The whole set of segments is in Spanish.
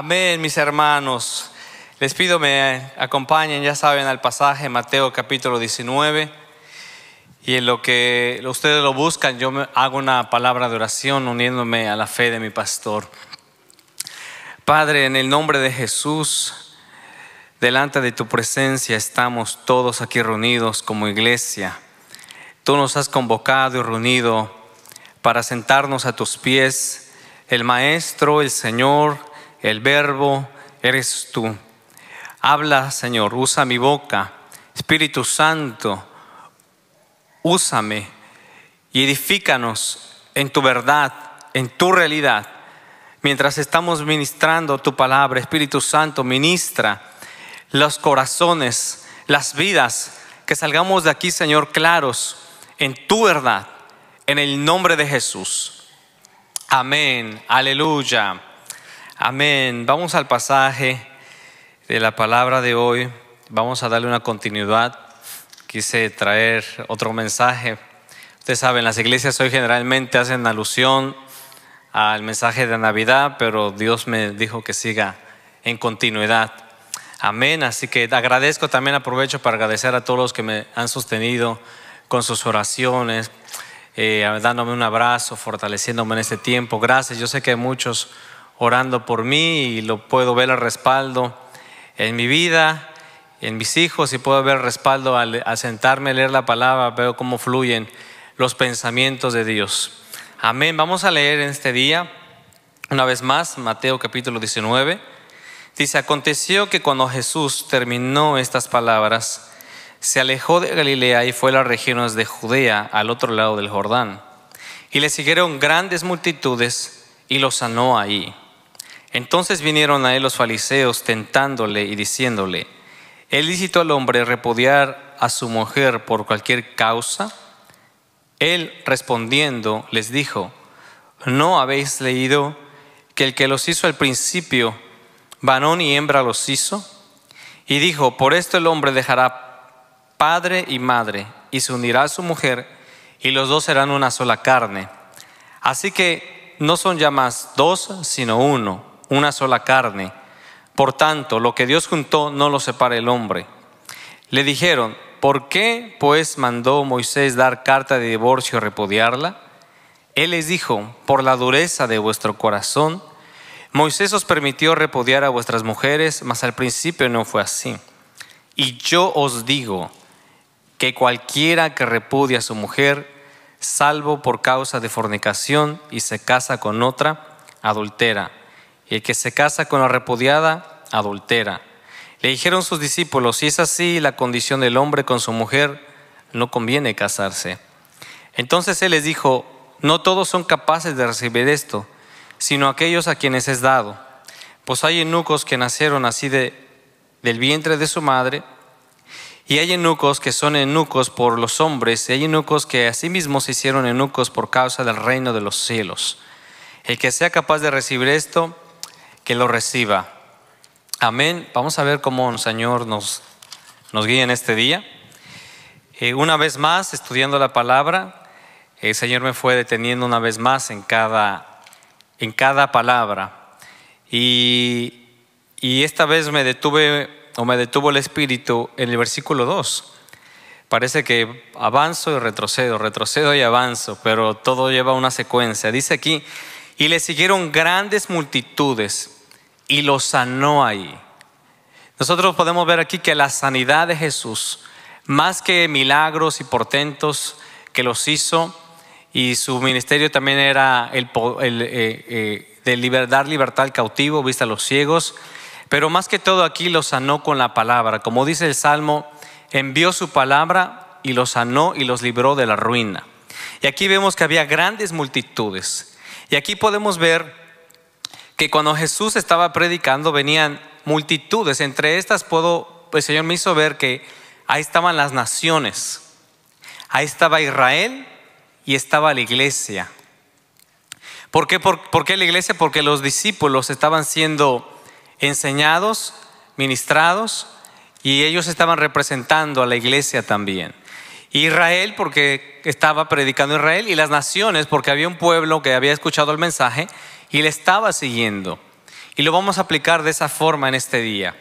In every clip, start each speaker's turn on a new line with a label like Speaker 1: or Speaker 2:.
Speaker 1: Amén, mis hermanos. Les pido me acompañen, ya saben, al pasaje Mateo capítulo 19. Y en lo que ustedes lo buscan, yo hago una palabra de oración uniéndome a la fe de mi pastor. Padre, en el nombre de Jesús, delante de tu presencia estamos todos aquí reunidos como iglesia. Tú nos has convocado y reunido para sentarnos a tus pies, el Maestro, el Señor, el verbo eres tú. Habla, Señor, usa mi boca. Espíritu Santo, úsame y edifícanos en tu verdad, en tu realidad. Mientras estamos ministrando tu palabra, Espíritu Santo, ministra los corazones, las vidas, que salgamos de aquí, Señor, claros en tu verdad, en el nombre de Jesús. Amén, aleluya. Amén. Vamos al pasaje de la palabra de hoy. Vamos a darle una continuidad. Quise traer otro mensaje. Ustedes saben, las iglesias hoy generalmente hacen alusión al mensaje de Navidad, pero Dios me dijo que siga en continuidad. Amén. Así que agradezco también, aprovecho para agradecer a todos los que me han sostenido con sus oraciones, eh, dándome un abrazo, fortaleciéndome en este tiempo. Gracias. Yo sé que muchos orando por mí y lo puedo ver al respaldo en mi vida, en mis hijos y puedo ver respaldo al, sentarme a leer la palabra, veo cómo fluyen los pensamientos de Dios. Amén. Vamos a leer en este día, una vez más, Mateo capítulo 19. Dice, aconteció que cuando Jesús terminó estas palabras, se alejó de Galilea y fue a las regiones de Judea, al otro lado del Jordán. Y le siguieron grandes multitudes y lo sanó ahí. Entonces vinieron a él los fariseos tentándole y diciéndole, ¿El lícito al hombre repudiar a su mujer por cualquier causa? Él respondiendo les dijo, ¿no habéis leído que el que los hizo al principio, varón y hembra los hizo? Y dijo, por esto el hombre dejará padre y madre y se unirá a su mujer y los dos serán una sola carne. Así que no son ya más dos, sino uno una sola carne. Por tanto, lo que Dios juntó no lo separa el hombre. Le dijeron, ¿por qué pues mandó Moisés dar carta de divorcio y repudiarla? Él les dijo, por la dureza de vuestro corazón, Moisés os permitió repudiar a vuestras mujeres, mas al principio no fue así. Y yo os digo que cualquiera que repudia a su mujer, salvo por causa de fornicación y se casa con otra, adultera y el que se casa con la repudiada, adultera. Le dijeron sus discípulos, si es así la condición del hombre con su mujer, no conviene casarse. Entonces él les dijo, no todos son capaces de recibir esto, sino aquellos a quienes es dado. Pues hay eunucos que nacieron así de, del vientre de su madre, y hay eunucos que son eunucos por los hombres, y hay eunucos que mismos se hicieron eunucos por causa del reino de los cielos. El que sea capaz de recibir esto, que lo reciba. Amén. Vamos a ver cómo el Señor nos, nos guía en este día. Eh, una vez más, estudiando la palabra, el Señor me fue deteniendo una vez más en cada, en cada palabra. Y, y esta vez me detuve o me detuvo el Espíritu en el versículo 2. Parece que avanzo y retrocedo, retrocedo y avanzo, pero todo lleva una secuencia. Dice aquí, y le siguieron grandes multitudes y lo sanó ahí. Nosotros podemos ver aquí que la sanidad de Jesús, más que milagros y portentos que los hizo, y su ministerio también era el, eh, eh, de libertad, libertad al cautivo, vista a los ciegos, pero más que todo aquí lo sanó con la palabra. Como dice el Salmo, envió su palabra y los sanó y los libró de la ruina. Y aquí vemos que había grandes multitudes. Y aquí podemos ver que cuando Jesús estaba predicando venían multitudes. Entre estas puedo, el Señor me hizo ver que ahí estaban las naciones, ahí estaba Israel y estaba la iglesia. qué, por qué la iglesia? Porque los discípulos estaban siendo enseñados, ministrados, y ellos estaban representando a la iglesia también. Israel porque estaba predicando Israel y las naciones porque había un pueblo que había escuchado el mensaje y le estaba siguiendo. Y lo vamos a aplicar de esa forma en este día.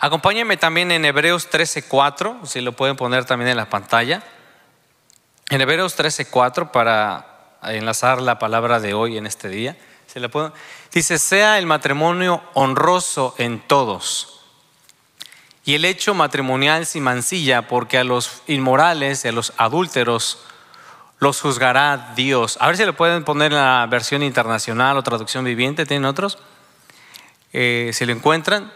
Speaker 1: Acompáñenme también en Hebreos 13:4, si lo pueden poner también en la pantalla. En Hebreos 13:4 para enlazar la palabra de hoy en este día. ¿Se Dice, sea el matrimonio honroso en todos y el hecho matrimonial sin mancilla, porque a los inmorales y a los adúlteros los juzgará Dios. A ver si lo pueden poner en la versión internacional o traducción viviente, ¿tienen otros? Eh, si lo encuentran,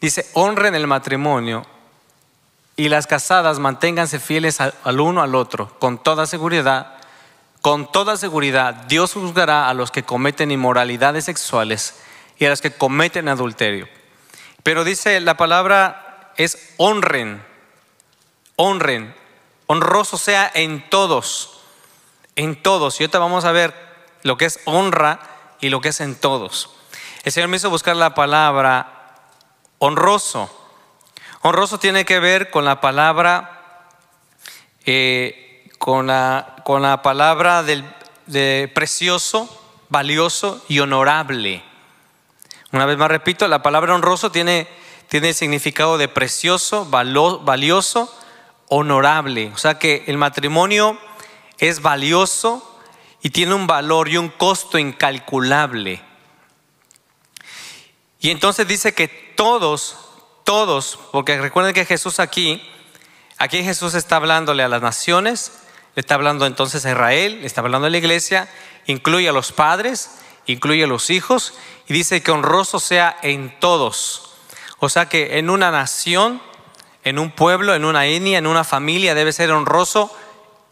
Speaker 1: dice, honren el matrimonio y las casadas manténganse fieles al, uno al otro, con toda seguridad. Con toda seguridad, Dios juzgará a los que cometen inmoralidades sexuales y a los que cometen adulterio. Pero dice, la palabra es honren, honren, honroso sea en todos en todos. Y ahorita vamos a ver lo que es honra y lo que es en todos. El Señor me hizo buscar la palabra honroso. Honroso tiene que ver con la palabra, eh, con, la, con, la, palabra del, de precioso, valioso y honorable. Una vez más repito, la palabra honroso tiene, tiene significado de precioso, valioso, honorable. O sea que el matrimonio es valioso y tiene un valor y un costo incalculable. Y entonces dice que todos, todos, porque recuerden que Jesús aquí, aquí Jesús está hablándole a las naciones, le está hablando entonces a Israel, le está hablando a la iglesia, incluye a los padres, incluye a los hijos, y dice que honroso sea en todos. O sea que en una nación, en un pueblo, en una etnia, en una familia debe ser honroso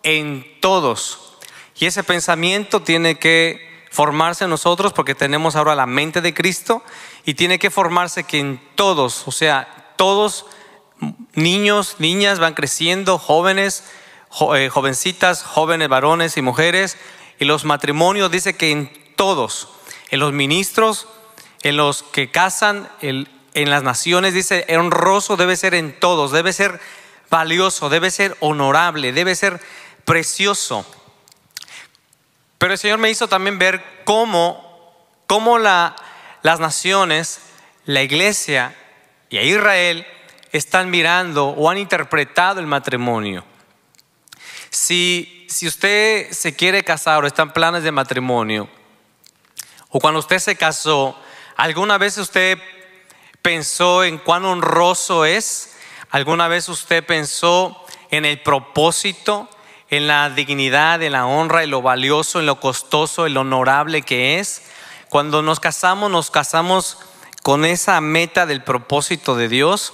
Speaker 1: en todos. Y ese pensamiento tiene que formarse en nosotros porque tenemos ahora la mente de Cristo y tiene que formarse que en todos, o sea, todos, niños, niñas van creciendo, jóvenes, eh, jovencitas, jóvenes, varones y mujeres, y los matrimonios dice que en todos, en los ministros, en los que casan, en, en las naciones, dice, honroso debe ser en todos, debe ser valioso, debe ser honorable, debe ser precioso. Pero el Señor me hizo también ver cómo, las naciones, la iglesia y a Israel están mirando o han interpretado el matrimonio. Si, si usted se quiere casar o están en planes de matrimonio, o cuando usted se casó, ¿alguna vez usted pensó en cuán honroso es? ¿Alguna vez usted pensó en el propósito? en la dignidad, en la honra, en lo valioso, en lo costoso, en lo honorable que es. Cuando nos casamos, nos casamos con esa meta del propósito de Dios.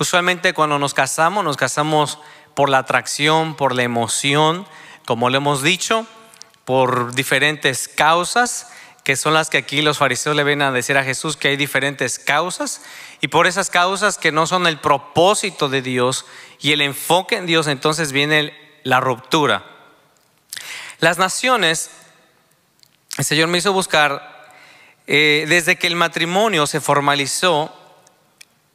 Speaker 1: Usualmente cuando nos casamos, nos casamos por la atracción, por la emoción, como lo hemos dicho, por diferentes causas, que son las que aquí los fariseos le ven a decir a Jesús que hay diferentes causas, y por esas causas que no son el propósito de Dios y el enfoque en Dios, entonces viene el la ruptura. Las naciones, el Señor me hizo buscar, eh, desde que el matrimonio se formalizó,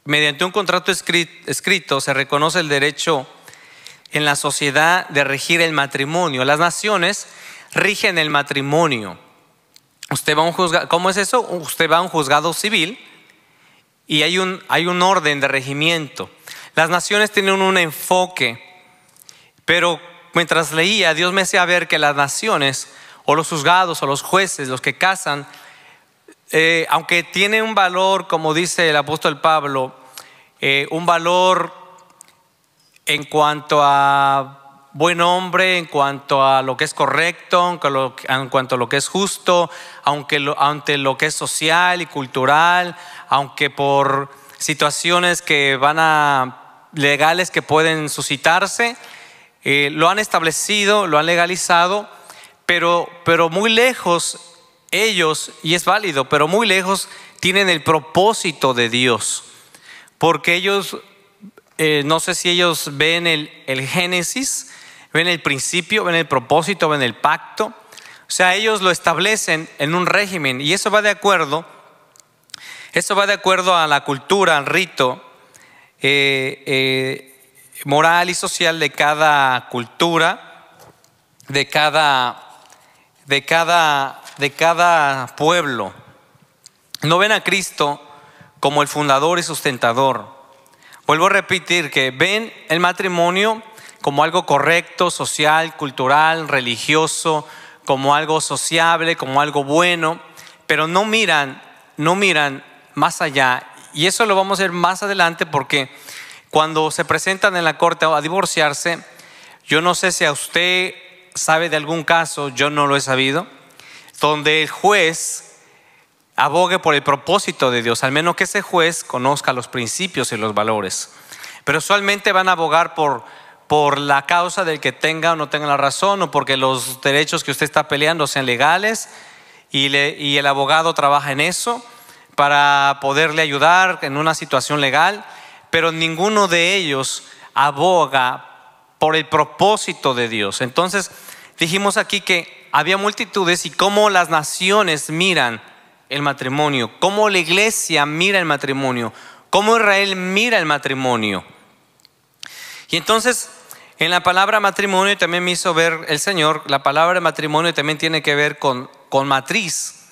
Speaker 1: mediante un contrato escrito, se reconoce el derecho en la sociedad de regir el matrimonio. Las naciones rigen el matrimonio. Usted va a un juzgado, ¿cómo es eso? Usted va a un juzgado civil y hay un, hay un orden de regimiento. Las naciones tienen un enfoque pero mientras leía, Dios me hacía ver que las naciones, o los juzgados, o los jueces, los que casan, eh, aunque tiene un valor, como dice el apóstol Pablo, eh, un valor en cuanto a buen hombre, en cuanto a lo que es correcto, en cuanto a lo que es justo, aunque ante lo que es social y cultural, aunque por situaciones que van a legales que pueden suscitarse, eh, lo han establecido, lo han legalizado, pero, pero muy lejos ellos, y es válido, pero muy lejos tienen el propósito de Dios. Porque ellos, eh, no sé si ellos ven el, Génesis, ven el principio, ven el propósito, ven el pacto. O sea, ellos lo establecen en un régimen y eso va de acuerdo, eso va de acuerdo a la cultura, al rito. Eh, eh moral y social de cada cultura, de cada, de cada, de cada pueblo. No ven a Cristo como el fundador y sustentador. Vuelvo a repetir que ven el matrimonio como algo correcto, social, cultural, religioso, como algo sociable, como algo bueno, pero no miran, no miran más allá. Y eso lo vamos a ver más adelante porque cuando se presentan en la corte a divorciarse, yo no sé si a usted sabe de algún caso, yo no lo he sabido, donde el juez abogue por el propósito de Dios, al menos que ese juez conozca los principios y los valores. Pero usualmente van a abogar por, por la causa del que tenga o no tenga la razón, o porque los derechos que usted está peleando sean legales, y, y el abogado trabaja en eso para poderle ayudar en una situación legal pero ninguno de ellos aboga por el propósito de Dios. Entonces, dijimos aquí que había multitudes y cómo las naciones miran el matrimonio, cómo la iglesia mira el matrimonio, cómo Israel mira el matrimonio. Y entonces, en la palabra matrimonio también me hizo ver el Señor, la palabra matrimonio también tiene que ver con, con matriz,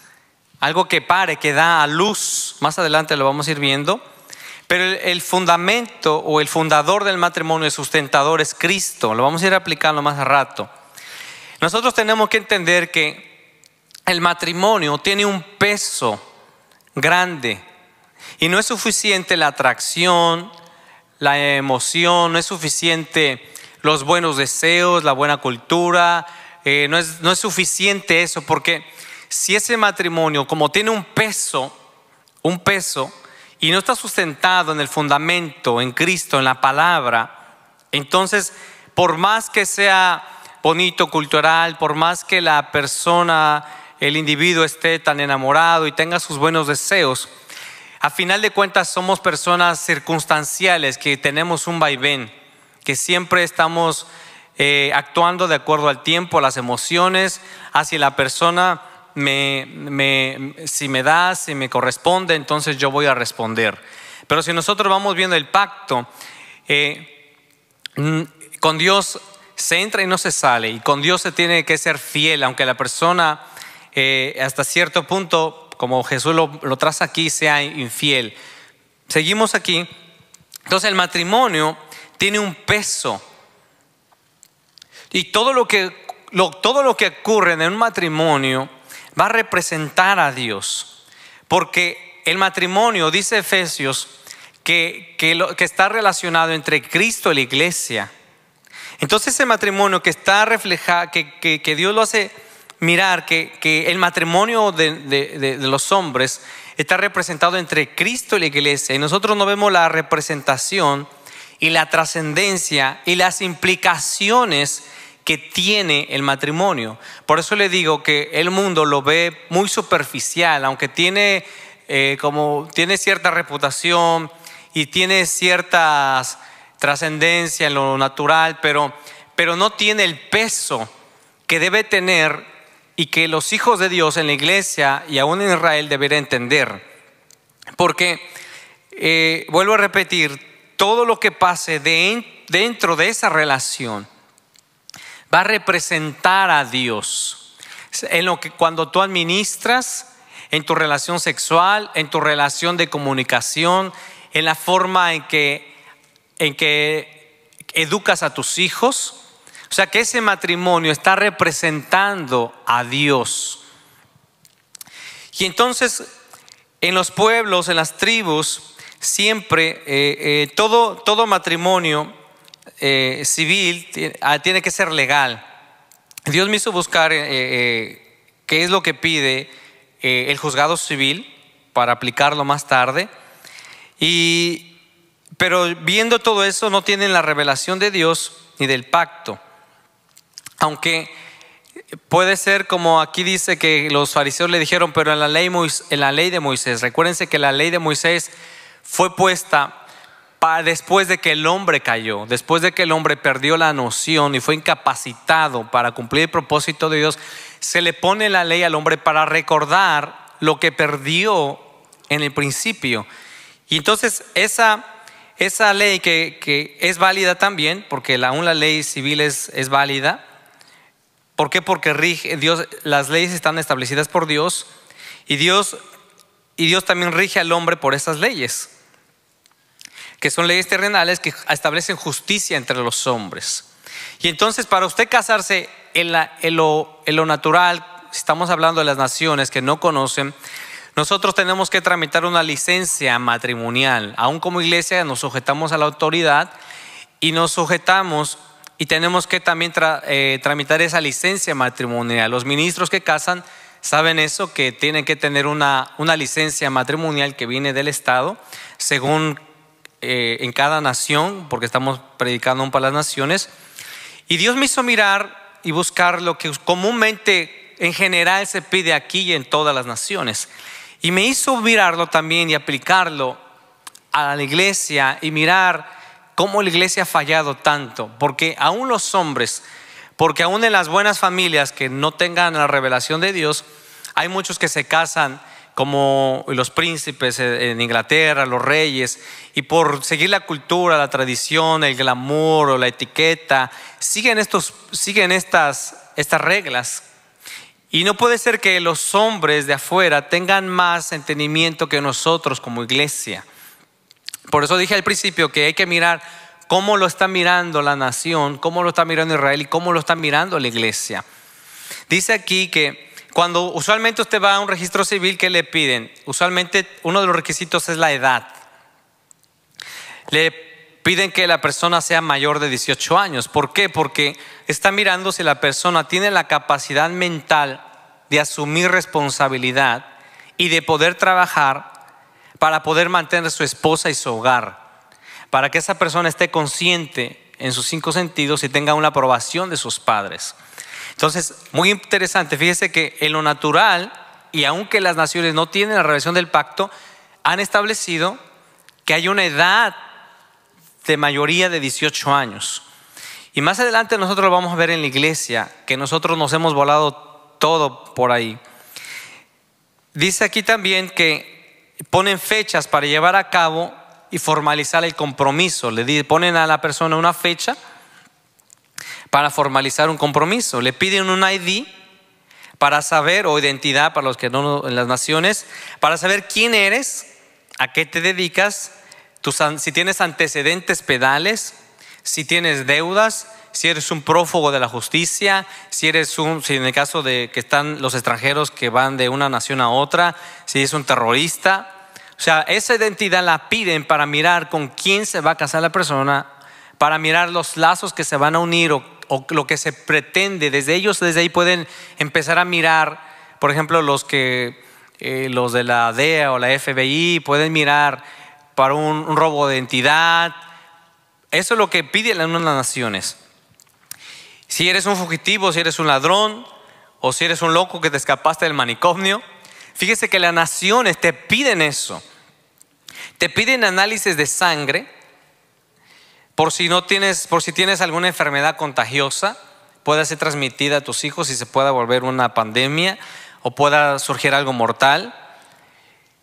Speaker 1: algo que pare, que da a luz. Más adelante lo vamos a ir viendo. Pero el, fundamento o el fundador del matrimonio, el sustentador es Cristo. Lo vamos a ir aplicando más a rato. Nosotros tenemos que entender que el matrimonio tiene un peso grande y no es suficiente la atracción, la emoción, no es suficiente los buenos deseos, la buena cultura, eh, no, no es suficiente eso porque si ese matrimonio como tiene un peso, un peso, y no está sustentado en el fundamento, en Cristo, en la palabra, entonces, por más que sea bonito, cultural, por más que la persona, el individuo esté tan enamorado y tenga sus buenos deseos, a final de cuentas somos personas circunstanciales que tenemos un vaivén, que siempre estamos eh, actuando de acuerdo al tiempo, a las emociones, hacia la persona me, si me da, si me corresponde, entonces yo voy a responder. Pero si nosotros vamos viendo el pacto, eh, mm, con Dios se entra y no se sale, y con Dios se tiene que ser fiel, aunque la persona eh, hasta cierto punto, como Jesús lo, traza aquí, sea infiel. Seguimos aquí. Entonces el matrimonio tiene un peso. Y todo lo que todo lo que ocurre en un matrimonio va a representar a Dios. Porque el matrimonio, dice Efesios, que, que, está relacionado entre Cristo y la iglesia. Entonces ese matrimonio que está reflejado, que, Dios lo hace mirar, que, el matrimonio de, los hombres está representado entre Cristo y la iglesia. Y nosotros no vemos la representación y la trascendencia y las implicaciones que tiene el matrimonio. Por eso le digo que el mundo lo ve muy superficial, aunque tiene, eh, como, tiene cierta reputación y tiene cierta trascendencia en lo natural, pero, pero no tiene el peso que debe tener y que los hijos de Dios en la iglesia y aún en Israel deberían entender. Porque, eh, vuelvo a repetir, todo lo que pase de, dentro de esa relación, va a representar a Dios. En lo que cuando tú administras, en tu relación sexual, en tu relación de comunicación, en la forma en que, en que educas a tus hijos. O sea que ese matrimonio está representando a Dios. Y entonces en los pueblos, en las tribus, siempre eh, eh, todo, todo matrimonio eh, civil ah, tiene que ser legal. Dios me hizo buscar eh, eh, qué es lo que pide el juzgado civil para aplicarlo más tarde. Y, pero viendo todo eso, no tienen la revelación de Dios ni del pacto. Aunque puede ser como aquí dice que los fariseos le dijeron, pero en la ley, en la ley de Moisés, recuérdense que la ley de Moisés fue puesta después de que el hombre cayó, después de que el hombre perdió la noción y fue incapacitado para cumplir el propósito de Dios, se le pone la ley al hombre para recordar lo que perdió en el principio. Y entonces esa, esa ley que, es válida también, porque la, aún la ley civil es, es válida, ¿por qué? Porque rige, Dios, las leyes están establecidas por Dios y Dios, y Dios también rige al hombre por esas leyes que son leyes terrenales que establecen justicia entre los hombres. Y entonces para usted casarse en, lo, lo natural, estamos hablando de las naciones que no conocen, nosotros tenemos que tramitar una licencia matrimonial. Aún como iglesia nos sujetamos a la autoridad y nos sujetamos y tenemos que también eh, tramitar esa licencia matrimonial. Los ministros que casan saben eso, que tienen que tener una, una licencia matrimonial que viene del Estado, según eh, en cada nación, porque estamos predicando para las naciones. Y Dios me hizo mirar y buscar lo que comúnmente en general se pide aquí y en todas las naciones. Y me hizo mirarlo también y aplicarlo a la iglesia y mirar cómo la iglesia ha fallado tanto, porque aún los hombres, porque aún en las buenas familias que no tengan la revelación de Dios, hay muchos que se casan como los príncipes en Inglaterra, los reyes, y por seguir la cultura, la tradición, el glamour o la etiqueta, siguen, estos, siguen estas, estas reglas. Y no puede ser que los hombres de afuera tengan más entendimiento que nosotros como iglesia. Por eso dije al principio que hay que mirar cómo lo está mirando la nación, cómo lo está mirando Israel y cómo lo está mirando la iglesia. Dice aquí que cuando usualmente usted va a un registro civil, ¿qué le piden? Usualmente uno de los requisitos es la edad. Le piden que la persona sea mayor de 18 años. ¿Por qué? Porque está mirando si la persona tiene la capacidad mental de asumir responsabilidad y de poder trabajar para poder mantener a su esposa y su hogar. Para que esa persona esté consciente en sus cinco sentidos y tenga una aprobación de sus padres. Entonces, muy interesante, fíjese que en lo natural, y aunque las naciones no tienen la revelación del pacto, han establecido que hay una edad de mayoría de 18 años. Y más adelante nosotros lo vamos a ver en la iglesia, que nosotros nos hemos volado todo por ahí. Dice aquí también que ponen fechas para llevar a cabo y formalizar el compromiso. Le ponen a la persona una fecha para formalizar un compromiso. Le piden un ID para saber, o identidad para los que no en las naciones, para saber quién eres, a qué te dedicas, si tienes antecedentes pedales, si tienes deudas, si eres un prófugo de la justicia, si eres un, si en el caso de que están los extranjeros que van de una nación a otra, si es un terrorista. O sea, esa identidad la piden para mirar con quién se va a casar la persona, para mirar los lazos que se van a unir o o lo que se pretende. Desde ellos, desde ahí pueden empezar a mirar, por ejemplo, los que eh, los de la DEA o la FBI pueden mirar para un, un robo de identidad. Eso es lo que piden las naciones. Si eres un fugitivo, si eres un ladrón o si eres un loco que te escapaste del manicomio, fíjese que las naciones te piden eso. Te piden análisis de sangre, por si no tienes, por si tienes alguna enfermedad contagiosa, pueda ser transmitida a tus hijos y se pueda volver una pandemia o pueda surgir algo mortal.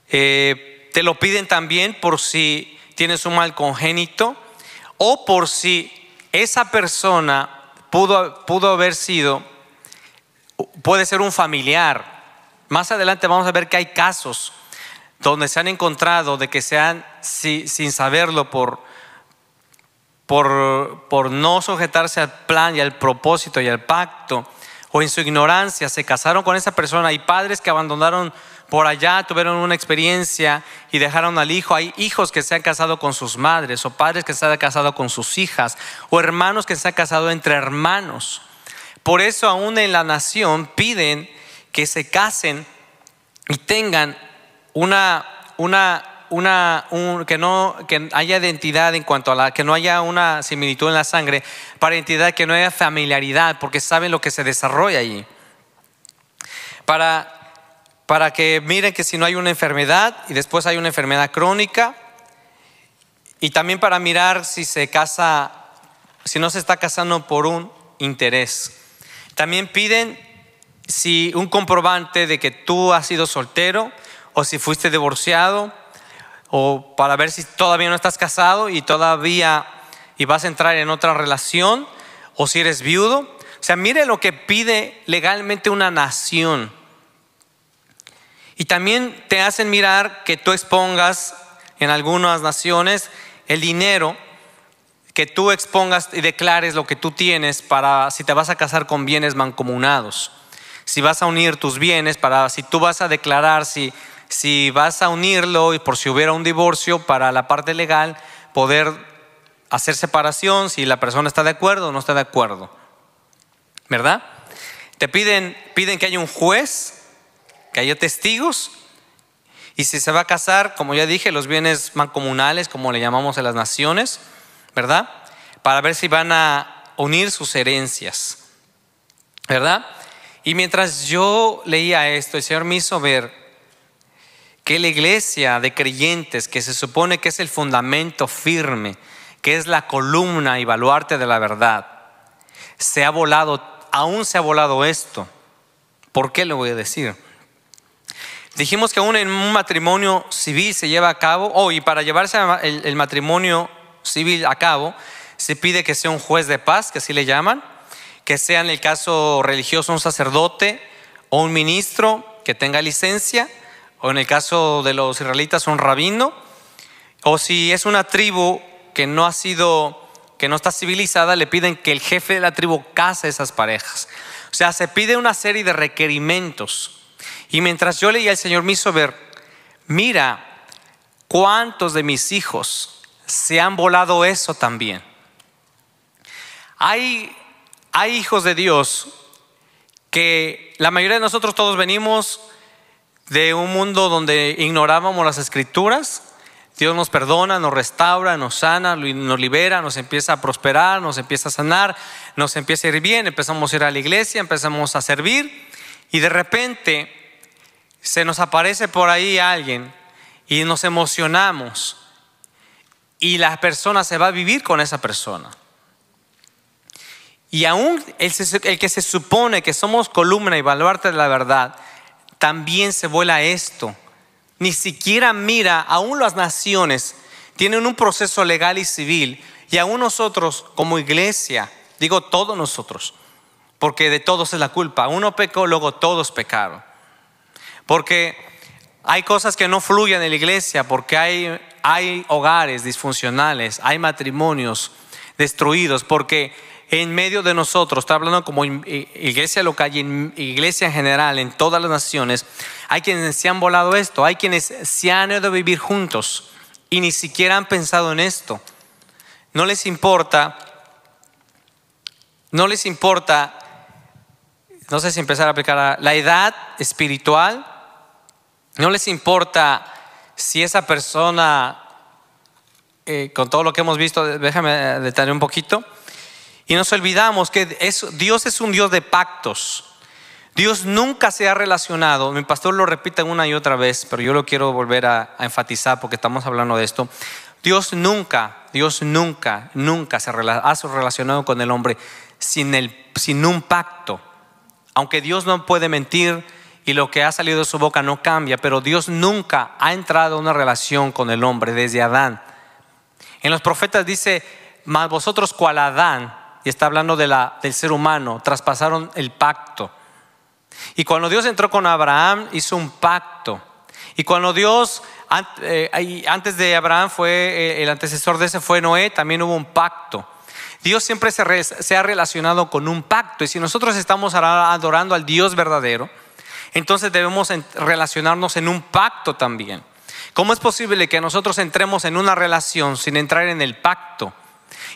Speaker 1: Eh, te lo piden también por si tienes un mal congénito o por si esa persona pudo, pudo haber sido, puede ser un familiar. Más adelante vamos a ver que hay casos donde se han encontrado de que sean sin saberlo por por, por no sujetarse al plan y al propósito y al pacto, o en su ignorancia se casaron con esa persona. Hay padres que abandonaron por allá, tuvieron una experiencia y dejaron al hijo. Hay hijos que se han casado con sus madres, o padres que se han casado con sus hijas, o hermanos que se han casado entre hermanos. Por eso aún en la nación piden que se casen y tengan una, una una, que, no, haya identidad en cuanto a la, que no haya una similitud en la sangre, para identidad que no haya familiaridad, porque saben lo que se desarrolla allí. para que miren que si no hay una enfermedad y después hay una enfermedad crónica, y también para mirar si se casa, si no se está casando por un interés. También piden si un comprobante de que tú has sido soltero o si fuiste divorciado o para ver si todavía no estás casado y todavía y vas a entrar en otra relación o si eres viudo. O sea, mire lo que pide legalmente una nación. Y también te hacen mirar que tú expongas en algunas naciones el dinero que tú expongas y declares lo que tú tienes para si te vas a casar con bienes mancomunados, si vas a unir tus bienes, para si tú vas a declarar si si vas a unirlo y por si hubiera un divorcio para la parte legal, poder hacer separación si la persona está de acuerdo o no está de acuerdo. ¿Verdad? Te piden, piden que haya un juez, que haya testigos, y si se va a casar, como ya dije, los bienes mancomunales, como le llamamos a las naciones, ¿verdad? Para ver si van a unir sus herencias, ¿verdad? Y mientras yo leía esto, el Señor me hizo ver que la iglesia de creyentes, que se supone que es el fundamento firme, que es la columna y baluarte de la verdad, se ha volado, aún se ha volado esto. ¿Por qué lo voy a decir? Dijimos que aún en un matrimonio civil se lleva a cabo, hoy oh, y para llevarse el, el matrimonio civil a cabo, se pide que sea un juez de paz, que así le llaman, que sea en el caso religioso un sacerdote o un ministro que tenga licencia, o en el caso de los israelitas un rabino, o si es una tribu que no ha sido, que no está civilizada, le piden que el jefe de la tribu case esas parejas. O sea, se pide una serie de requerimientos. Y mientras yo leía, el Señor me hizo ver, mira cuántos de mis hijos se han volado eso también. Hay, hay hijos de Dios que la mayoría de nosotros todos venimos de un mundo donde ignorábamos las escrituras, Dios nos perdona, nos restaura, nos sana, nos libera, nos empieza a prosperar, nos empieza a sanar, nos empieza a ir bien, empezamos a ir a la iglesia, empezamos a servir y de repente se nos aparece por ahí alguien y nos emocionamos y la persona se va a vivir con esa persona. Y aún el, que se supone que somos columna y baluarte de la verdad, también se vuela esto. Ni siquiera mira, aún las naciones tienen un proceso legal y civil, y aún nosotros como iglesia, digo todos nosotros, porque de todos es la culpa. Uno pecó, luego todos pecaron. Porque hay cosas que no fluyen en la iglesia, porque hay, hay hogares disfuncionales, hay matrimonios destruidos, porque en medio de nosotros, está hablando como iglesia local y iglesia en general, en todas las naciones, hay quienes se han volado esto, hay quienes se han ido a vivir juntos y ni siquiera han pensado en esto. No les importa, no les importa, no sé si empezar a aplicar la edad espiritual, no les importa si esa persona, eh, con todo lo que hemos visto, déjame detallar un poquito, y nos olvidamos que Dios es un Dios de pactos. Dios nunca se ha relacionado, mi pastor lo repite una y otra vez, pero yo lo quiero volver a, enfatizar porque estamos hablando de esto. Dios nunca, Dios nunca, nunca se ha relacionado con el hombre sin, sin un pacto. Aunque Dios no puede mentir y lo que ha salido de su boca no cambia, pero Dios nunca ha entrado en una relación con el hombre desde Adán. En los profetas dice, mas vosotros cual Adán, y está hablando del ser humano, traspasaron el pacto. Y cuando Dios entró con Abraham, hizo un pacto. Y cuando Dios, eh, antes de Abraham fue, eh, el antecesor de ese fue Noé, también hubo un pacto. Dios siempre se, se, ha relacionado con un pacto. Y si nosotros estamos adorando al Dios verdadero, entonces debemos relacionarnos en un pacto también. ¿Cómo es posible que nosotros entremos en una relación sin entrar en el pacto?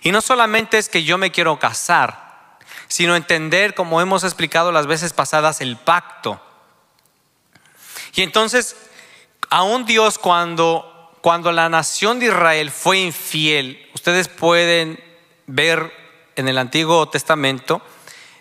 Speaker 1: Y no solamente es que yo me quiero casar, sino entender, como hemos explicado las veces pasadas, el pacto. Y entonces, aún Dios cuando, cuando la nación de Israel fue infiel, ustedes pueden ver en el Antiguo Testamento,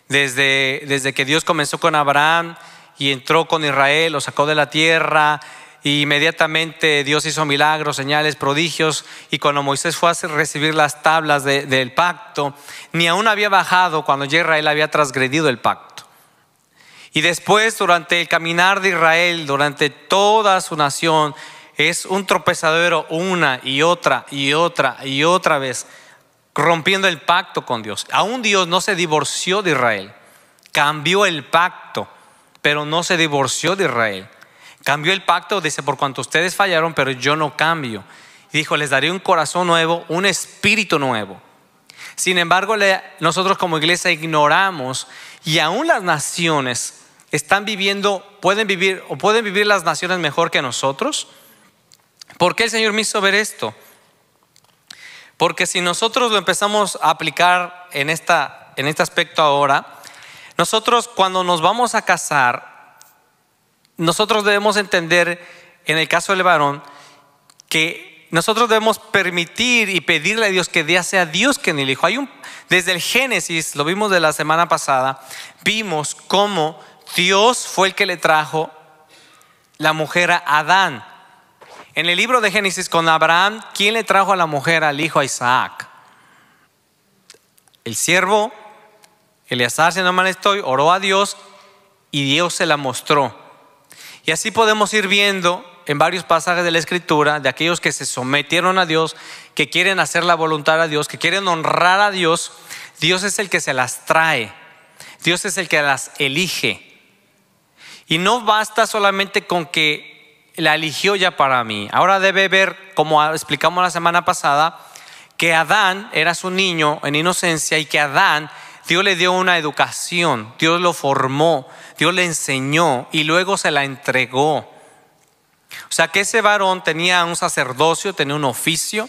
Speaker 1: desde, desde que Dios comenzó con Abraham y entró con Israel, lo sacó de la tierra, y inmediatamente Dios hizo milagros, señales, prodigios, y cuando Moisés fue a recibir las tablas del pacto, ni aún había bajado cuando ya Israel había transgredido el pacto. Y después, durante el caminar de Israel, durante toda su nación, es un tropezadero una y otra y otra y otra vez, rompiendo el pacto con Dios. Aún Dios no se divorció de Israel, cambió el pacto, pero no se divorció de Israel. Cambió el pacto, dice, por cuanto ustedes fallaron, pero yo no cambio. Y dijo, les daré un corazón nuevo, un espíritu nuevo. Sin embargo, nosotros como iglesia ignoramos y aún las naciones están viviendo, pueden vivir o pueden vivir las naciones mejor que nosotros. ¿Por qué el Señor me hizo ver esto? Porque si nosotros lo empezamos a aplicar en, esta, en este aspecto ahora, nosotros cuando nos vamos a casar, nosotros debemos entender, en el caso del varón, que nosotros debemos permitir y pedirle a Dios que día sea Dios quien elijo. Hay un, desde el Génesis, lo vimos de la semana pasada, vimos cómo Dios fue el que le trajo la mujer a Adán. En el libro de Génesis con Abraham, ¿quién le trajo a la mujer al hijo a Isaac? El siervo, Eleazar, si no mal estoy, oró a Dios y Dios se la mostró. Y así podemos ir viendo en varios pasajes de la Escritura de aquellos que se sometieron a Dios, que quieren hacer la voluntad a Dios, que quieren honrar a Dios. Dios es el que se las trae, Dios es el que las elige. Y no basta solamente con que la eligió ya para mí. Ahora debe ver, como explicamos la semana pasada, que Adán era su niño en inocencia y que Adán, Dios le dio una educación, Dios lo formó, Dios le enseñó y luego se la entregó. O sea que ese varón tenía un sacerdocio, tenía un oficio,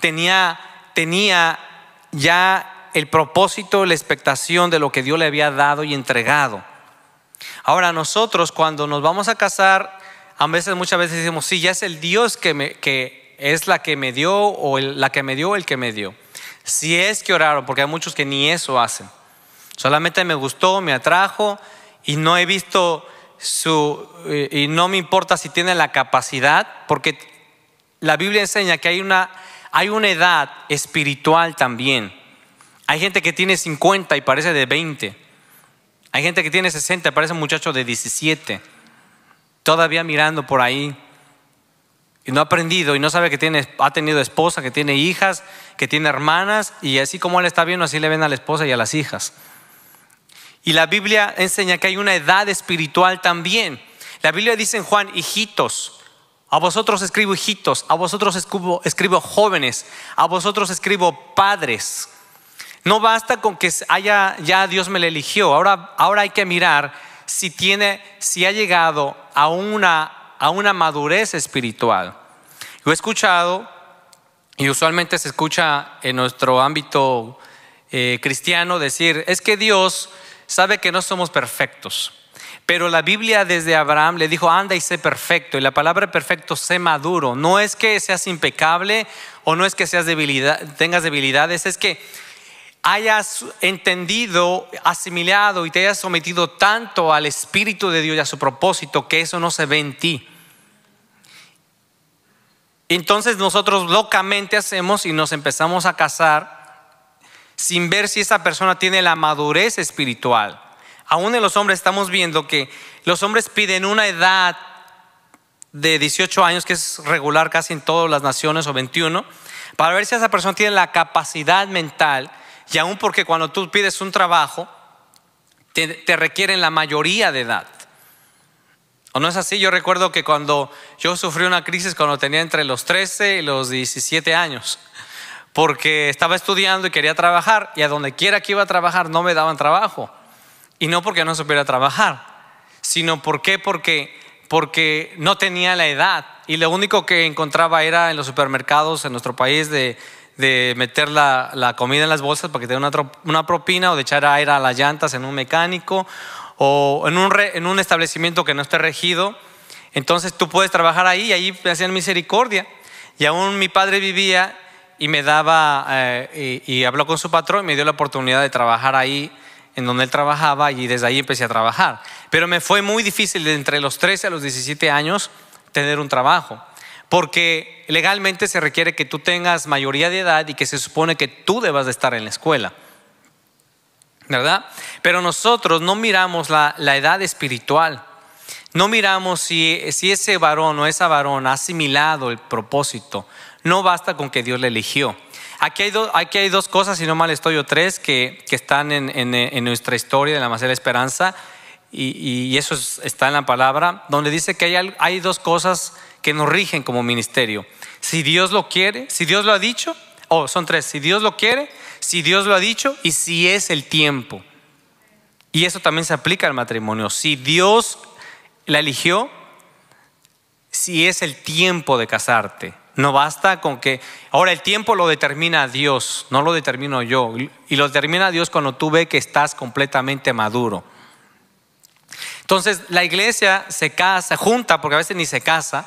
Speaker 1: tenía, tenía ya el propósito, la expectación de lo que Dios le había dado y entregado. Ahora nosotros cuando nos vamos a casar, a veces muchas veces decimos, sí, ya es el Dios que, que es la que me dio o la que me dio el que me dio. Si es que oraron, porque hay muchos que ni eso hacen. Solamente me gustó, me atrajo, y no he visto su, eh, y no me importa si tiene la capacidad, porque la Biblia enseña que hay una, hay una edad espiritual también. Hay gente que tiene 50 y parece de 20. Hay gente que tiene 60 y parece un muchacho de 17. Todavía mirando por ahí. Y no ha aprendido y no sabe que tiene, ha tenido esposa, que tiene hijas, que tiene hermanas. Y así como él está viendo, así le ven a la esposa y a las hijas. Y la Biblia enseña que hay una edad espiritual también. La Biblia dice en Juan, hijitos, a vosotros escribo hijitos, a vosotros escribo, jóvenes, a vosotros escribo padres. No basta con que haya, ya Dios me le eligió. Ahora, ahora hay que mirar si tiene, si ha llegado a una, a una madurez espiritual. Yo he escuchado, y usualmente se escucha en nuestro ámbito eh, cristiano, decir, es que Dios sabe que no somos perfectos. Pero la Biblia desde Abraham le dijo, anda y sé perfecto. Y la palabra perfecto, sé maduro. No es que seas impecable o no es que tengas debilidades, es que hayas entendido, asimilado y te hayas sometido tanto al Espíritu de Dios y a su propósito que eso no se ve en ti. Entonces nosotros locamente hacemos y nos empezamos a casar sin ver si esa persona tiene la madurez espiritual. Aún en los hombres estamos viendo que los hombres piden una edad de 18 años, que es regular casi en todas las naciones, o 21, para ver si esa persona tiene la capacidad mental, y aún porque cuando tú pides un trabajo, te, requieren la mayoría de edad. ¿O no es así? Yo recuerdo que cuando yo sufrí una crisis cuando tenía entre los 13 y los 17 años, porque estaba estudiando y quería trabajar y a donde quiera que iba a trabajar no me daban trabajo. Y no porque no supiera trabajar, sino porque, porque, porque no tenía la edad y lo único que encontraba era en los supermercados en nuestro país de, de meter la, la, comida en las bolsas para que te una, una propina o de echar aire a las llantas en un mecánico o en un, en un establecimiento que no esté regido. Entonces tú puedes trabajar ahí y ahí hacían misericordia. Y aún mi padre vivía y me daba, eh, y, habló con su patrón y me dio la oportunidad de trabajar ahí en donde él trabajaba y desde ahí empecé a trabajar. Pero me fue muy difícil entre los 13 a los 17 años tener un trabajo, porque legalmente se requiere que tú tengas mayoría de edad y que se supone que tú debas de estar en la escuela. ¿Verdad? Pero nosotros no miramos la, la edad espiritual. No miramos si, si, ese varón o esa varona ha asimilado el propósito no basta con que Dios le eligió. Aquí hay, dos cosas, si no mal estoy, o tres que, están en, nuestra historia de la masada Esperanza, y, eso está en la palabra, donde dice que hay, hay dos cosas que nos rigen como ministerio. Si Dios lo quiere, si Dios lo ha dicho, oh, son tres, si Dios lo quiere, si Dios lo ha dicho y si es el tiempo. Y eso también se aplica al matrimonio. Si Dios la eligió, si es el tiempo de casarte. No basta con que... Ahora el tiempo lo determina Dios, no lo determino yo. Y lo determina Dios cuando tú ves que estás completamente maduro. Entonces la iglesia se casa, junta, porque a veces ni se casa.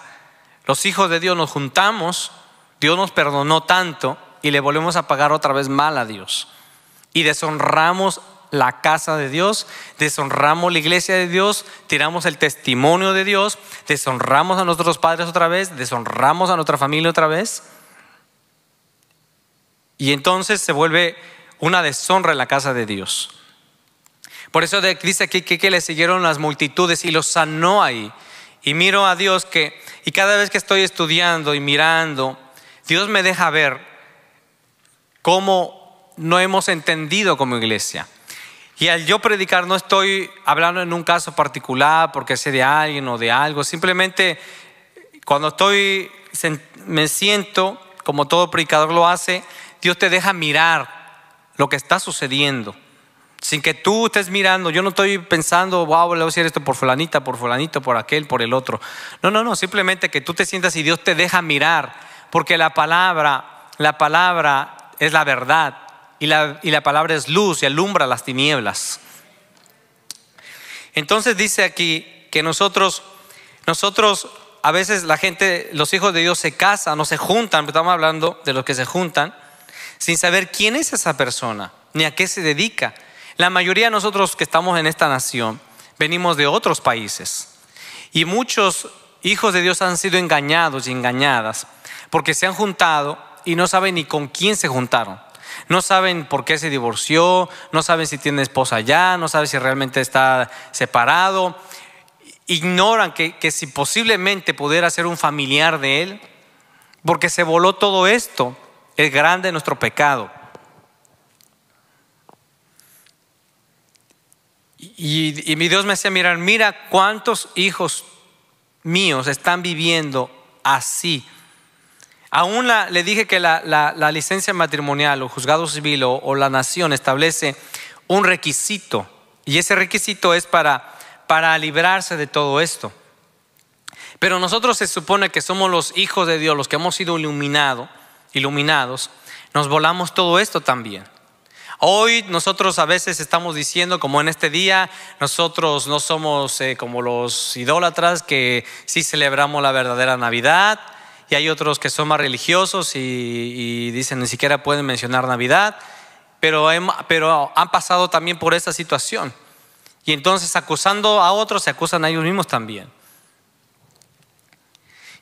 Speaker 1: Los hijos de Dios nos juntamos, Dios nos perdonó tanto y le volvemos a pagar otra vez mal a Dios. Y deshonramos la casa de Dios, deshonramos la iglesia de Dios, tiramos el testimonio de Dios, deshonramos a nuestros padres otra vez, deshonramos a nuestra familia otra vez. Y entonces se vuelve una deshonra en la casa de Dios. Por eso dice aquí que, que le siguieron las multitudes y los sanó ahí. Y miro a Dios que, y cada vez que estoy estudiando y mirando, Dios me deja ver cómo no hemos entendido como iglesia. Y al yo predicar no estoy hablando en un caso particular porque sé de alguien o de algo, simplemente cuando estoy, me siento, como todo predicador lo hace, Dios te deja mirar lo que está sucediendo. Sin que tú estés mirando, yo no estoy pensando, wow, le voy a decir esto por fulanita, por fulanito, por aquel, por el otro. No, no, no, simplemente que tú te sientas y Dios te deja mirar, porque la palabra, la palabra es la verdad y la, palabra es luz y alumbra las tinieblas. Entonces dice aquí que nosotros, nosotros a veces la gente, los hijos de Dios se casan o se juntan, estamos hablando de los que se juntan, sin saber quién es esa persona, ni a qué se dedica. La mayoría de nosotros que estamos en esta nación venimos de otros países y muchos hijos de Dios han sido engañados y engañadas porque se han juntado y no saben ni con quién se juntaron. No saben por qué se divorció, no saben si tiene esposa ya, no saben si realmente está separado. Ignoran que, si posiblemente pudiera ser un familiar de él, porque se voló todo esto. Es grande nuestro pecado. Y, mi Dios me hace mirar, mira cuántos hijos míos están viviendo así Aún le dije que la, licencia matrimonial o juzgado civil o, la nación establece un requisito y ese requisito es para, para librarse de todo esto. Pero nosotros se supone que somos los hijos de Dios, los que hemos sido iluminados, nos volamos todo esto también. Hoy nosotros a veces estamos diciendo, como en este día, nosotros no somos eh, como los idólatras que sí celebramos la verdadera Navidad, y hay otros que son más religiosos y, dicen ni siquiera pueden mencionar Navidad, pero, pero han pasado también por esa situación. Y entonces acusando a otros, se acusan a ellos mismos también.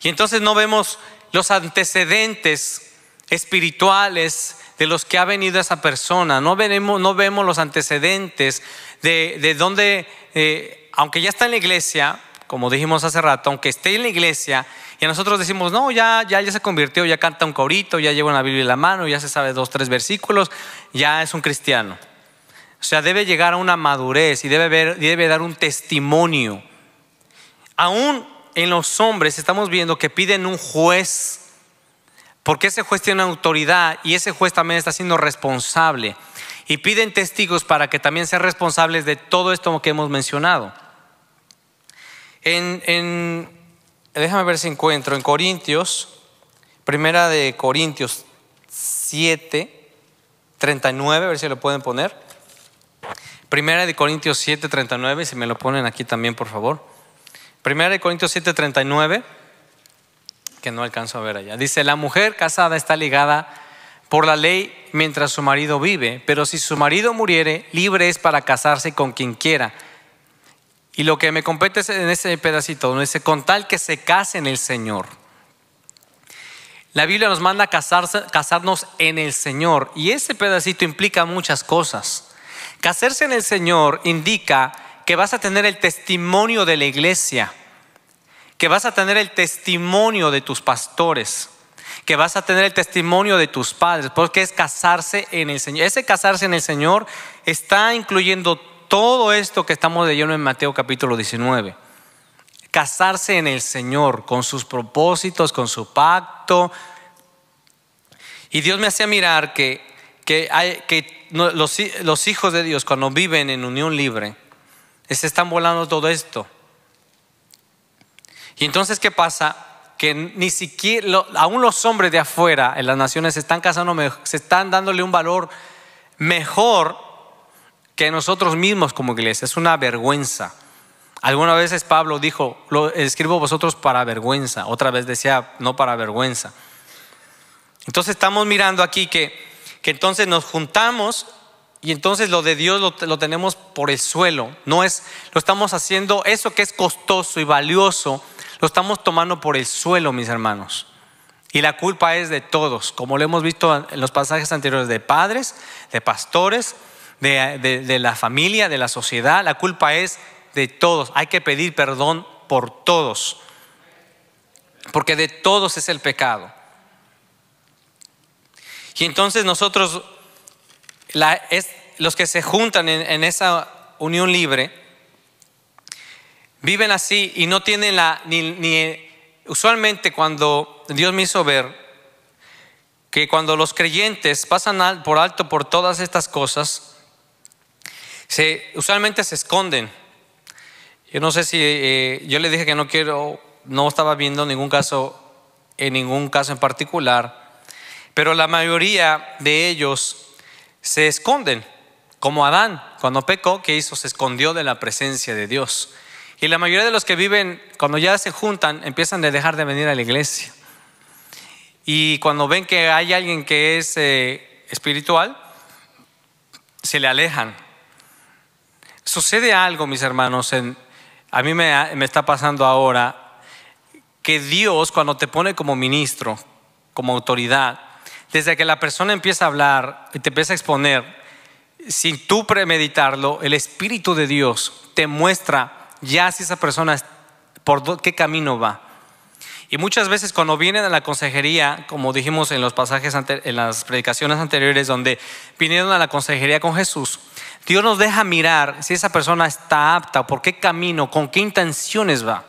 Speaker 1: Y entonces no vemos los antecedentes espirituales de los que ha venido esa persona. No, no vemos los antecedentes de, donde, eh, aunque ya está en la iglesia, como dijimos hace rato, aunque esté en la iglesia, y nosotros decimos, no, ya, ya, ya se convirtió, ya canta un corito, ya lleva una Biblia en la mano, ya se sabe dos, tres versículos, ya es un cristiano. O sea, debe llegar a una madurez y debe, ver, debe dar un testimonio. Aún en los hombres estamos viendo que piden un juez, porque ese juez tiene una autoridad y ese juez también está siendo responsable. Y piden testigos para que también sean responsables de todo esto que hemos mencionado. en déjame ver si encuentro en Corintios, primera de Corintios 7, 39, a ver si lo pueden poner. Primera de Corintios 7, 39, si me lo ponen aquí también, por favor. Primera de Corintios 7, 39, que no alcanzo a ver allá. Dice, la mujer casada está ligada por la ley mientras su marido vive, pero si su marido muriere, libre es para casarse con quien quiera y lo que me compete en ese pedacito, ¿no? dice, con tal que se case en el Señor. La Biblia nos manda casarse, casarnos en el Señor. Y ese pedacito implica muchas cosas. Casarse en el Señor indica que vas a tener el testimonio de la iglesia, que vas a tener el testimonio de tus pastores, que vas a tener el testimonio de tus padres, porque es casarse en el Señor. Ese casarse en el Señor está incluyendo todo esto que estamos leyendo en Mateo capítulo 19. Casarse en el Señor, con sus propósitos, con su pacto. Y Dios me hacía mirar que, que, los, hijos de Dios cuando viven en unión libre, eh, se están volando todo esto. Y entonces, ¿qué pasa? Que ni siquiera, aún los hombres de afuera, en las naciones, se están casando, se están dándole un valor mejor que nosotros mismos como iglesia. Es una vergüenza. Algunas veces Pablo dijo, lo escribo vosotros para vergüenza. Otra vez decía, no para vergüenza. Entonces estamos mirando aquí que, que entonces nos juntamos y entonces lo de Dios lo, lo, tenemos por el suelo. No es, lo estamos haciendo, eso que es costoso y valioso, lo estamos tomando por el suelo, mis hermanos. Y la culpa es de todos, como lo hemos visto en los pasajes anteriores, de padres, de pastores, de, la familia, de la sociedad, la culpa es de todos. Hay que pedir perdón por todos, porque de todos es el pecado. Y entonces nosotros, es, los que se juntan en, esa unión libre, viven así y no tienen la, ni, ni, usualmente cuando Dios me hizo ver que cuando los creyentes pasan por alto por todas estas cosas, usualmente se esconden. Yo no sé si eh, yo le dije que no quiero, no estaba viendo ningún caso, en ningún caso en particular, pero la mayoría de ellos se esconden, como Adán, cuando pecó, que hizo? Se escondió de la presencia de Dios. Y la mayoría de los que viven, cuando ya se juntan, empiezan a dejar de venir a la iglesia. Y cuando ven que hay alguien que es eh, espiritual, se le alejan sucede algo, mis hermanos, a mí me, me está pasando ahora, que Dios cuando te pone como ministro, como autoridad, desde que la persona empieza a hablar y te empieza a exponer, sin tú premeditarlo, el Espíritu de Dios te muestra ya si esa persona por qué camino va. Y muchas veces cuando vienen a la consejería, como dijimos en los pasajes, en las predicaciones anteriores, donde vinieron a la consejería con Jesús, Dios nos deja mirar si esa persona está apta, por qué camino, con qué intenciones va.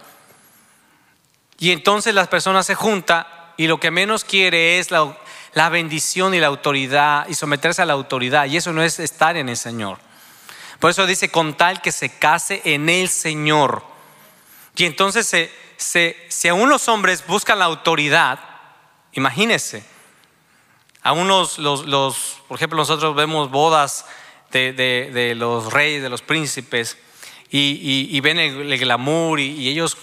Speaker 1: Y entonces las personas se juntan y lo que menos quiere es la, bendición y la autoridad y someterse a la autoridad. Y eso no es estar en el Señor. Por eso dice, con tal que se case en el Señor. Y entonces, si aún los hombres buscan la autoridad, imagínense, aún los, los, por ejemplo, nosotros vemos bodas de, los reyes, de los príncipes, y, ven el, glamour y, ellos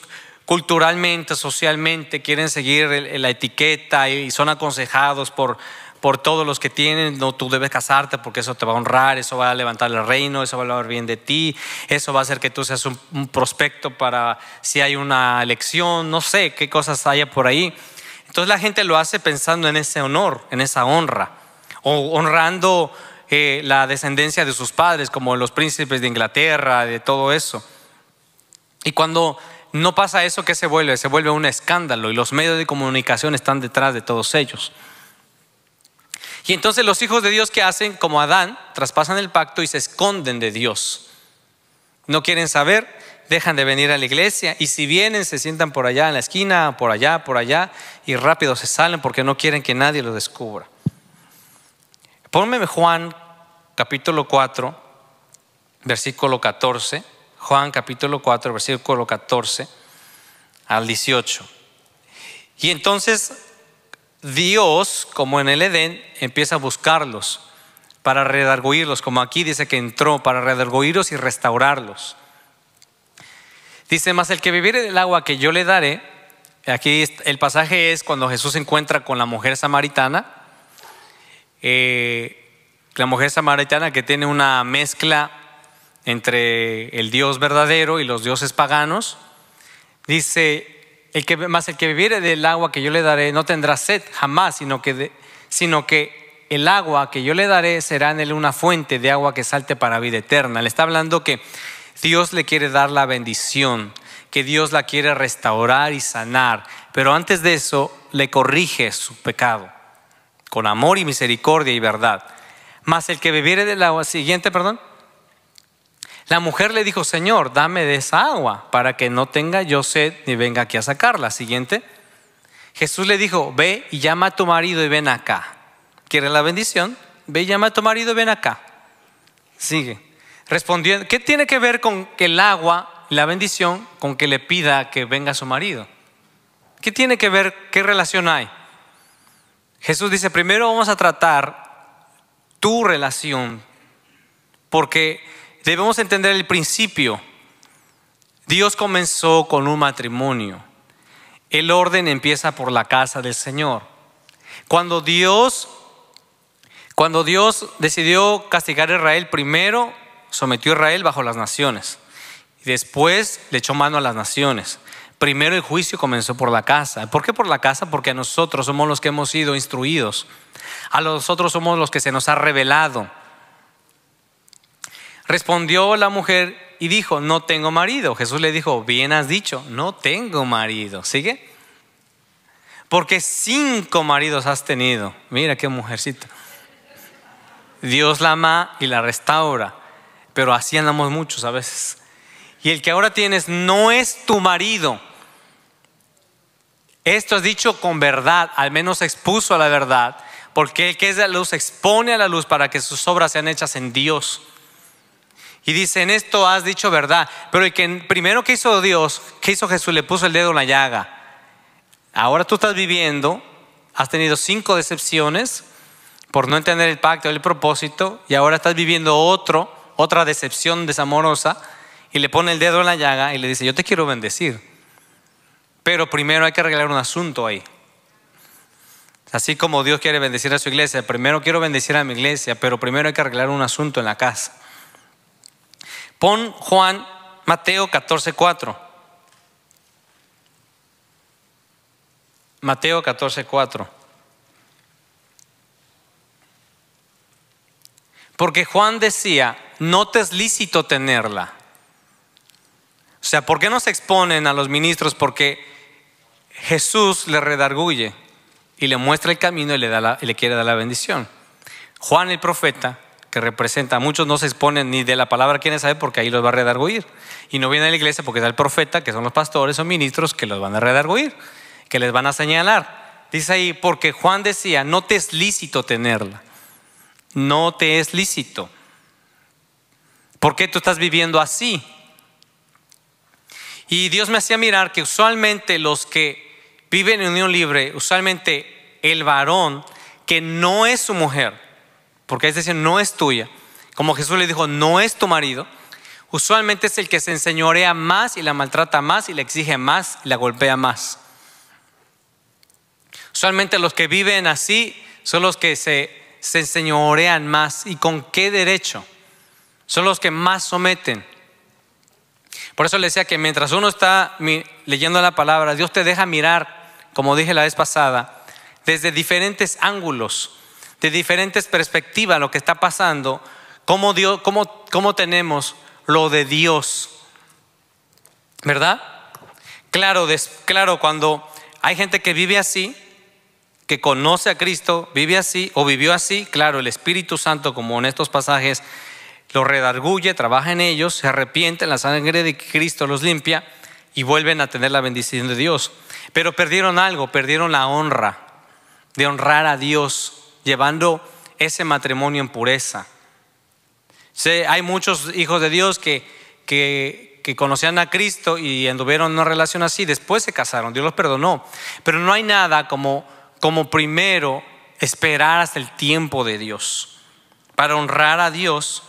Speaker 1: culturalmente, socialmente quieren seguir la etiqueta y son aconsejados por, por todos los que tienen, no tú debes casarte porque eso te va a honrar, eso va a levantar el reino, eso va a hablar bien de ti, eso va a hacer que tú seas un, un prospecto para si hay una elección, no sé qué cosas haya por ahí. Entonces la gente lo hace pensando en ese honor, en esa honra, o honrando eh, la descendencia de sus padres, como los príncipes de Inglaterra, de todo eso. Y cuando no pasa eso, ¿qué se vuelve? Se vuelve un escándalo y los medios de comunicación están detrás de todos ellos. Y entonces los hijos de Dios que hacen, como Adán, traspasan el pacto y se esconden de Dios. No quieren saber, dejan de venir a la iglesia y si vienen se sientan por allá en la esquina, por allá, por allá y rápido se salen porque no quieren que nadie lo descubra. Ponme Juan capítulo 4, versículo 14. Juan capítulo 4, versículo 14 al 18. Y entonces Dios, como en el Edén, empieza a buscarlos para redarguirlos, como aquí dice que entró, para redarguirlos y restaurarlos. Dice, más el que viviere del agua que yo le daré, aquí el pasaje es cuando Jesús se encuentra con la mujer samaritana, eh, la mujer samaritana que tiene una mezcla entre el Dios verdadero y los dioses paganos, dice, el que, más el que viviere del agua que yo le daré no tendrá sed jamás, sino que, sino que el agua que yo le daré será en él una fuente de agua que salte para vida eterna. Le está hablando que Dios le quiere dar la bendición, que Dios la quiere restaurar y sanar, pero antes de eso le corrige su pecado con amor y misericordia y verdad. Mas el que bebiere del agua siguiente, perdón. La mujer le dijo, Señor, dame de esa agua para que no tenga yo sed ni venga aquí a sacarla. Siguiente. Jesús le dijo, ve y llama a tu marido y ven acá. quiere la bendición? Ve y llama a tu marido y ven acá. Sigue. Respondiendo, ¿qué tiene que ver con que el agua, la bendición, con que le pida que venga su marido? ¿Qué tiene que ver, qué relación hay? Jesús dice, primero vamos a tratar tu relación, porque debemos entender el principio. Dios comenzó con un matrimonio. El orden empieza por la casa del Señor. Cuando Dios, cuando Dios decidió castigar a Israel, primero sometió a Israel bajo las naciones. Y después le echó mano a las naciones primero el juicio comenzó por la casa. ¿Por qué por la casa? Porque a nosotros somos los que hemos sido instruidos. A nosotros somos los que se nos ha revelado. Respondió la mujer y dijo, no tengo marido. Jesús le dijo, bien has dicho, no tengo marido. ¿Sigue? Porque cinco maridos has tenido. Mira qué mujercita. Dios la ama y la restaura. Pero así andamos muchos a veces. Y el que ahora tienes no es tu marido. Esto es dicho con verdad, al menos expuso a la verdad, porque el que es de la luz expone a la luz para que sus obras sean hechas en Dios. Y dice, en esto has dicho verdad, pero el que primero que hizo Dios, que hizo Jesús, le puso el dedo en la llaga. Ahora tú estás viviendo, has tenido cinco decepciones por no entender el pacto, el propósito, y ahora estás viviendo otro, otra decepción desamorosa, y le pone el dedo en la llaga y le dice, yo te quiero bendecir pero primero hay que arreglar un asunto ahí. Así como Dios quiere bendecir a su iglesia, primero quiero bendecir a mi iglesia, pero primero hay que arreglar un asunto en la casa. Pon Juan Mateo 14:4. Mateo 14:4. Porque Juan decía, no te es lícito tenerla. O sea, ¿por qué no se exponen a los ministros? Porque Jesús le redarguye y le muestra el camino y le, da le quiere dar la bendición. Juan el profeta, que representa a muchos, no se exponen ni de la palabra quién sabe porque ahí los va a redarguir. Y no viene a la iglesia porque está el profeta, que son los pastores o ministros que los van a redarguir, que les van a señalar. Dice ahí, porque Juan decía, no te es lícito tenerla. No te es lícito. ¿Por qué tú estás viviendo así? Y Dios me hacía mirar que usualmente los que vive en unión libre, usualmente el varón que no es su mujer, porque es decir, no es tuya, como Jesús le dijo, no es tu marido, usualmente es el que se enseñorea más y la maltrata más y la exige más y la golpea más. Usualmente los que viven así son los que se, se enseñorean más. ¿Y con qué derecho? Son los que más someten. Por eso le decía que mientras uno está leyendo la palabra, Dios te deja mirar como dije la vez pasada, desde diferentes ángulos, de diferentes perspectivas, lo que está pasando, cómo, Dios, cómo, tenemos lo de Dios. ¿Verdad? Claro, claro, cuando hay gente que vive así, que conoce a Cristo, vive así o vivió así, claro, el Espíritu Santo, como en estos pasajes, lo redarguye, trabaja en ellos, se arrepienten, la sangre de Cristo los limpia y vuelven a tener la bendición de Dios. Pero perdieron algo, perdieron la honra de honrar a Dios, llevando ese matrimonio en pureza. hay muchos hijos de Dios que, que, conocían a Cristo y anduvieron en una relación así, después se casaron, Dios los perdonó. Pero no hay nada como, como primero esperar hasta el tiempo de Dios. Para honrar a Dios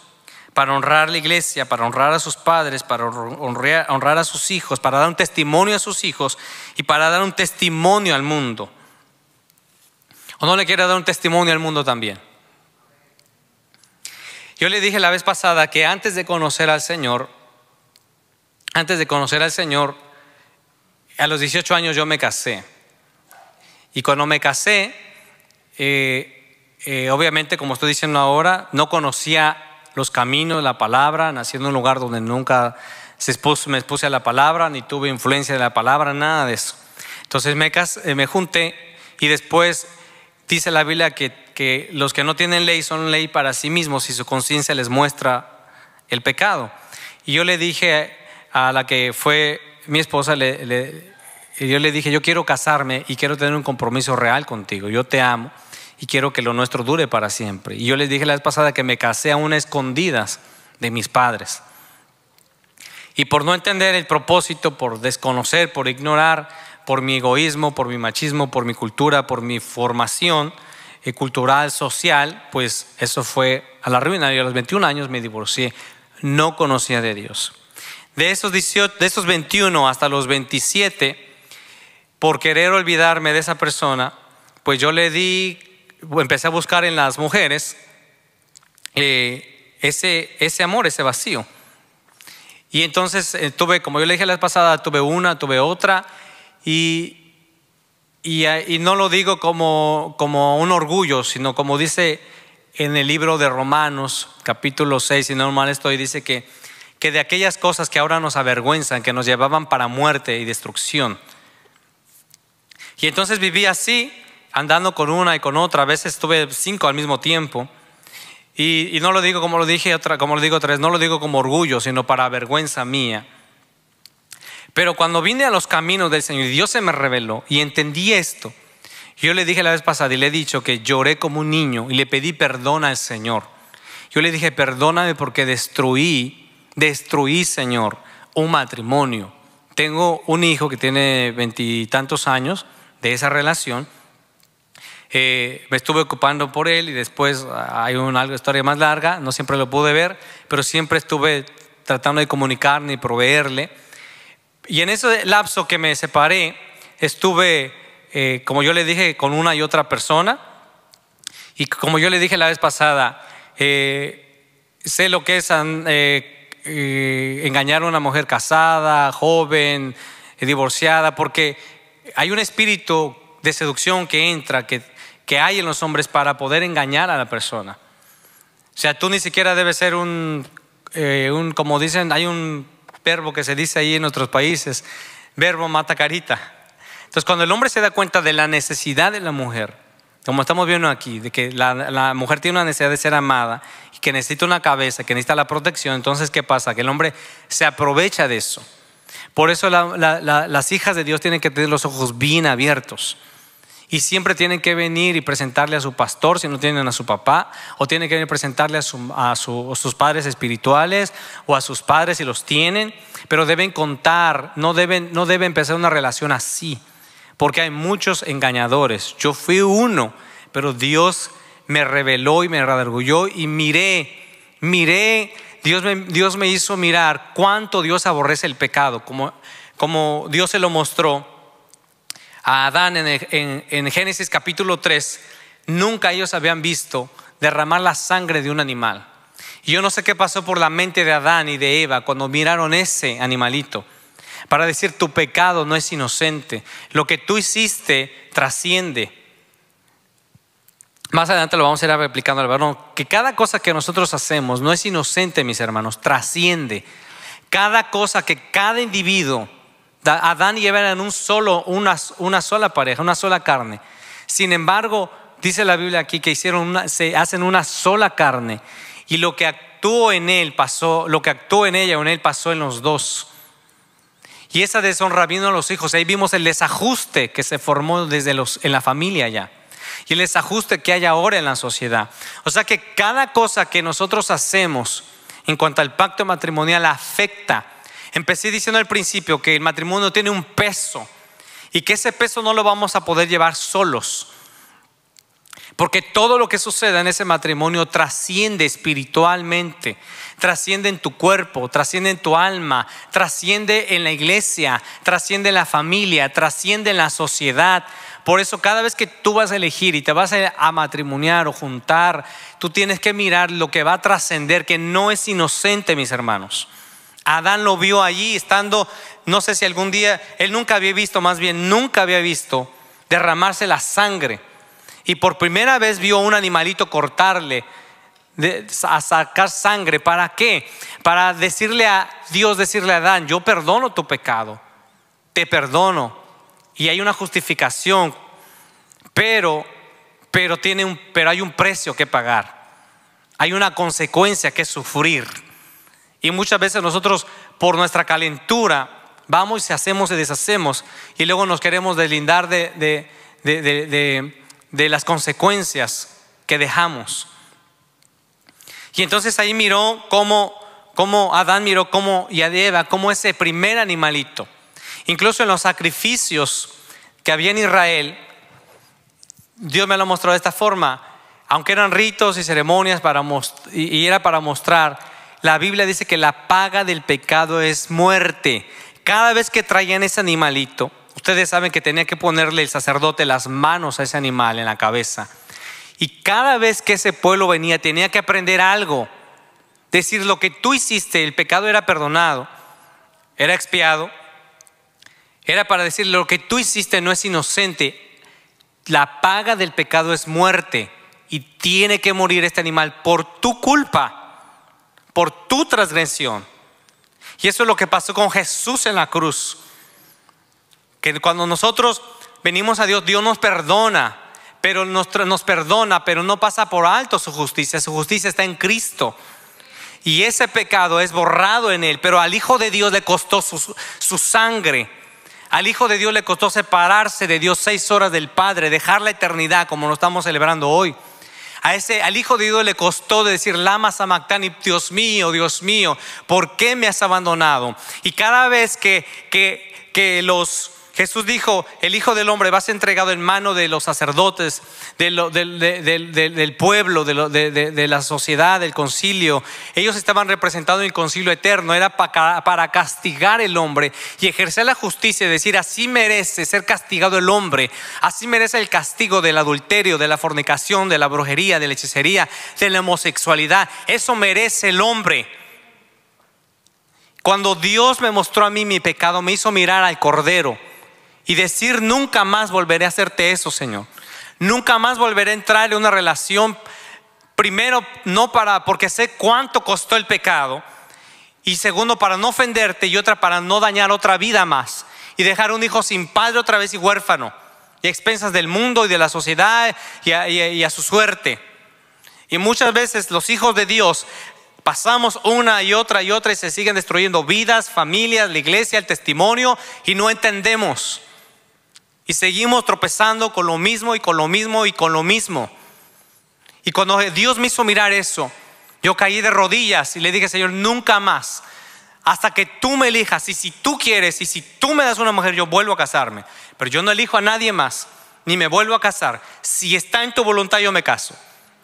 Speaker 1: para honrar la iglesia, para honrar a sus padres, para honrar a sus hijos, para dar un testimonio a sus hijos y para dar un testimonio al mundo. ¿O no le quiere dar un testimonio al mundo también? Yo le dije la vez pasada que antes de conocer al Señor, antes de conocer al Señor, a los 18 años yo me casé. Y cuando me casé, eh, eh, obviamente, como estoy diciendo ahora, no conocía los caminos, la palabra, nací en un lugar donde nunca me expuse a la palabra, ni tuve influencia de la palabra, nada de eso. Entonces me, eh, me junté y después dice la Biblia que, los que no tienen ley son ley para sí mismos si su conciencia les muestra el pecado. Y yo le dije a la que fue mi esposa, yo le dije, yo quiero casarme y quiero tener un compromiso real contigo, yo te amo y quiero que lo nuestro dure para siempre. Y yo les dije la vez pasada que me casé a una escondidas de mis padres. Y por no entender el propósito, por desconocer, por ignorar, por mi egoísmo, por mi machismo, por mi cultura, por mi formación eh, cultural, social, pues eso fue a la ruina. Y a los 21 años me divorcié, no conocía de Dios. De esos, 18, de esos 21 hasta los 27, por querer olvidarme de esa persona, pues yo le di empecé a buscar en las mujeres eh, ese, ese amor, ese vacío. Y entonces eh, tuve, como yo le dije la vez pasada, tuve una, tuve otra, y, y, no lo digo como, como un orgullo, sino como dice en el libro de Romanos, capítulo 6, y no mal estoy, dice que, que de aquellas cosas que ahora nos avergüenzan, que nos llevaban para muerte y destrucción. Y entonces viví así, andando con una y con otra, a veces estuve cinco al mismo tiempo. Y, no lo digo como lo dije otra, como lo digo otra vez, no lo digo como orgullo, sino para vergüenza mía. Pero cuando vine a los caminos del Señor, y Dios se me reveló y entendí esto. Yo le dije la vez pasada y le he dicho que lloré como un niño y le pedí perdón al Señor. Yo le dije, perdóname porque destruí, destruí, Señor, un matrimonio. Tengo un hijo que tiene veintitantos años de esa relación eh, me estuve ocupando por él y después ah, hay una historia más larga, no siempre lo pude ver, pero siempre estuve tratando de comunicarme y proveerle. Y en ese lapso que me separé, estuve, eh, como yo le dije, con una y otra persona. Y como yo le dije la vez pasada, eh, sé lo que es engañar a una mujer casada, joven, divorciada, porque hay un espíritu de seducción que entra, que que hay en los hombres para poder engañar a la persona. O sea, tú ni siquiera debes ser un, eh, como dicen, hay un verbo que se dice ahí en otros países, verbo mata carita. Entonces, cuando el hombre se da cuenta de la necesidad de la mujer, como estamos viendo aquí, de que la, mujer tiene una necesidad de ser amada y que necesita una cabeza, que necesita la protección, entonces ¿qué pasa? Que el hombre se aprovecha de eso. Por eso las hijas de Dios tienen que tener los ojos bien abiertos y siempre tienen que venir y presentarle a su pastor si no tienen a su papá, o tienen que venir a presentarle a, sus padres espirituales o a sus padres si los tienen, pero deben contar, no deben, no empezar una relación así, porque hay muchos engañadores. Yo fui uno, pero Dios me reveló y me redargulló y miré, miré, Dios me, Dios me hizo mirar cuánto Dios aborrece el pecado, como, como Dios se lo mostró a Adán en, Génesis capítulo 3, nunca ellos habían visto derramar la sangre de un animal. Y yo no sé qué pasó por la mente de Adán y de Eva cuando miraron ese animalito para decir tu pecado no es inocente, lo que tú hiciste trasciende. Más adelante lo vamos a ir replicando al varón, que cada cosa que nosotros hacemos no es inocente, mis hermanos, trasciende. Cada cosa que cada individuo Adán y Eva eran un solo, una, sola pareja, una sola carne. Sin embargo, dice la Biblia aquí que hicieron se hacen una sola carne y lo que actuó en él pasó, lo que actuó en ella o en él pasó en los dos. Y esa deshonra vino a los hijos. Ahí vimos el desajuste que se formó desde los, en la familia ya. Y el desajuste que hay ahora en la sociedad. O sea que cada cosa que nosotros hacemos en cuanto al pacto matrimonial afecta Empecé diciendo al principio que el matrimonio tiene un peso y que ese peso no lo vamos a poder llevar solos. Porque todo lo que suceda en ese matrimonio trasciende espiritualmente, trasciende en tu cuerpo, trasciende en tu alma, trasciende en la iglesia, trasciende en la familia, trasciende en la sociedad. Por eso cada vez que tú vas a elegir y te vas a matrimoniar o juntar, tú tienes que mirar lo que va a trascender, que no es inocente, mis hermanos. Adán lo vio allí estando, no sé si algún día, él nunca había visto, más bien nunca había visto derramarse la sangre. Y por primera vez vio a un animalito cortarle, a sacar sangre. ¿Para qué? Para decirle a Dios, decirle a Adán, yo perdono tu pecado, te perdono. Y hay una justificación, pero, pero, tiene un, pero hay un precio que pagar. Hay una consecuencia que sufrir. Y muchas veces nosotros, por nuestra calentura, vamos y hacemos y deshacemos. Y luego nos queremos deslindar de, de, las consecuencias que dejamos. Y entonces ahí miró cómo, cómo Adán miró cómo y Eva, como ese primer animalito, incluso en los sacrificios que había en Israel, Dios me lo mostró de esta forma, aunque eran ritos y ceremonias para y era para mostrar la Biblia dice que la paga del pecado es muerte. Cada vez que traían ese animalito, ustedes saben que tenía que ponerle el sacerdote las manos a ese animal en la cabeza. Y cada vez que ese pueblo venía tenía que aprender algo. Decir lo que tú hiciste, el pecado era perdonado, era expiado. Era para decir lo que tú hiciste no es inocente. La paga del pecado es muerte y tiene que morir este animal por tu culpa por tu transgresión. Y eso es lo que pasó con Jesús en la cruz. Que cuando nosotros venimos a Dios, Dios nos perdona, pero nos, perdona, pero no pasa por alto su justicia. Su justicia está en Cristo. Y ese pecado es borrado en él, pero al Hijo de Dios le costó su sangre. Al Hijo de Dios le costó separarse de Dios seis horas del Padre, dejar la eternidad como lo estamos celebrando hoy ese, al hijo de Dios le costó decir, Lama Samactani, Dios mío, Dios mío, ¿por qué me has abandonado? Y cada vez que, que, que los Jesús dijo, el Hijo del Hombre va a ser entregado en mano de los sacerdotes, del pueblo, de, la sociedad, del concilio. Ellos estaban representados en el concilio eterno, era para, castigar el hombre y ejercer la justicia, es decir, así merece ser castigado el hombre, así merece el castigo del adulterio, de la fornicación, de la brujería, de la hechicería, de la homosexualidad. Eso merece el hombre. Cuando Dios me mostró a mí mi pecado, me hizo mirar al Cordero y decir, nunca más volveré a hacerte eso, Señor. Nunca más volveré a entrar en una relación, primero, no para, porque sé cuánto costó el pecado, y segundo, para no ofenderte, y otra, para no dañar otra vida más, y dejar un hijo sin padre otra vez y huérfano, y expensas del mundo y de la sociedad y a, y a su suerte. Y muchas veces los hijos de Dios pasamos una y otra y otra y se siguen destruyendo vidas, familias, la iglesia, el testimonio, y no entendemos. Y seguimos tropezando con lo mismo y con lo mismo y con lo mismo. Y cuando Dios me hizo mirar eso, yo caí de rodillas y le dije, Señor, nunca más. Hasta que tú me elijas y si tú quieres y si tú me das una mujer, yo vuelvo a casarme. Pero yo no elijo a nadie más, ni me vuelvo a casar. Si está en tu voluntad, yo me caso.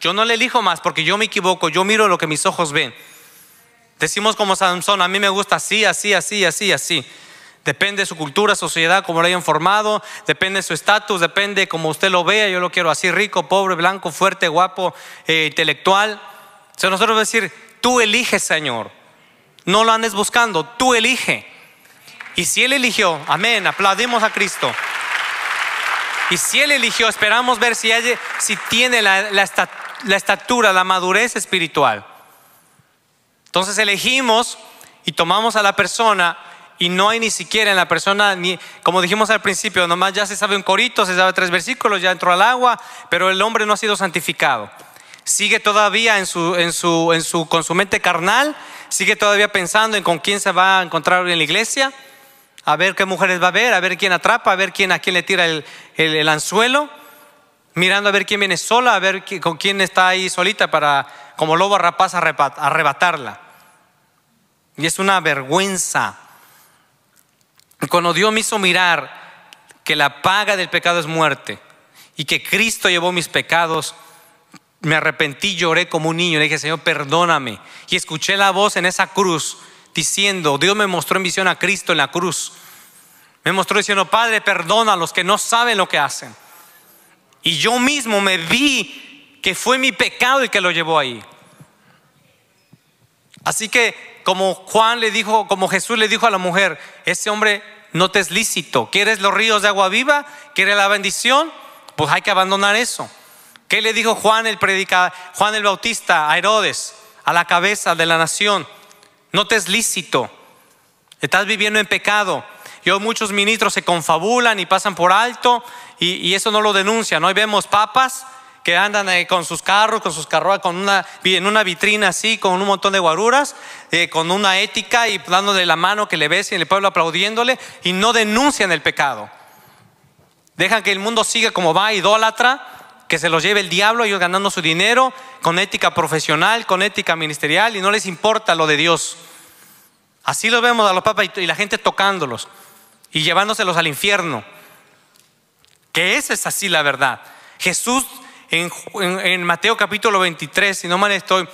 Speaker 1: Yo no le elijo más porque yo me equivoco, yo miro lo que mis ojos ven. Decimos como Samson a mí me gusta así, así, así, así, así depende de su cultura, sociedad, como lo hayan formado, depende de su estatus, depende como usted lo vea, yo lo quiero así, rico, pobre, blanco, fuerte, guapo, eh, intelectual. O nosotros vamos a decir, tú eliges, Señor. No lo andes buscando, tú elige. Y si Él eligió, amén, aplaudimos a Cristo. Y si Él eligió, esperamos ver si, tiene la estatura, la madurez espiritual. Entonces elegimos y tomamos a la persona y no hay ni siquiera en la persona, ni, como dijimos al principio, nomás ya se sabe un corito, se sabe tres versículos, ya entró al agua, pero el hombre no ha sido santificado. Sigue todavía con su mente carnal, sigue todavía pensando en con quién se va a encontrar en la iglesia, a ver qué mujeres va a ver, a ver quién atrapa, a ver quién, a quién le tira el, anzuelo, mirando a ver quién viene sola, a ver con quién está ahí solita para, como lobo rapaz, arrebatarla. Y es una vergüenza cuando Dios me hizo mirar que la paga del pecado es muerte y que Cristo llevó mis pecados, me arrepentí, lloré como un niño, le dije, Señor, perdóname. Y escuché la voz en esa cruz diciendo, Dios me mostró en visión a Cristo en la cruz. Me mostró diciendo, Padre, perdona a los que no saben lo que hacen. Y yo mismo me vi que fue mi pecado el que lo llevó ahí. Así que como Juan le dijo, como Jesús le dijo a la mujer, ese hombre no te es lícito. ¿Quieres los ríos de agua viva? ¿Quieres la bendición? Pues hay que abandonar eso. ¿Qué le dijo Juan el predicador, Juan el Bautista a Herodes, a la cabeza de la nación? No te es lícito. Estás viviendo en pecado. yo muchos ministros se confabulan y pasan por alto y, y eso no lo denuncian. Hoy vemos papas que andan con sus carros, con sus carruas, con una, en una vitrina así, con un montón de guaruras, eh, con una ética y dándole la mano que le besen, el pueblo aplaudiéndole y no denuncian el pecado. Dejan que el mundo siga como va, idólatra, que se los lleve el diablo, ellos ganando su dinero, con ética profesional, con ética ministerial y no les importa lo de Dios. Así lo vemos a los papas y la gente tocándolos y llevándoselos al infierno. Que esa es así la verdad. Jesús en, Mateo capítulo 23, si no mal estoy,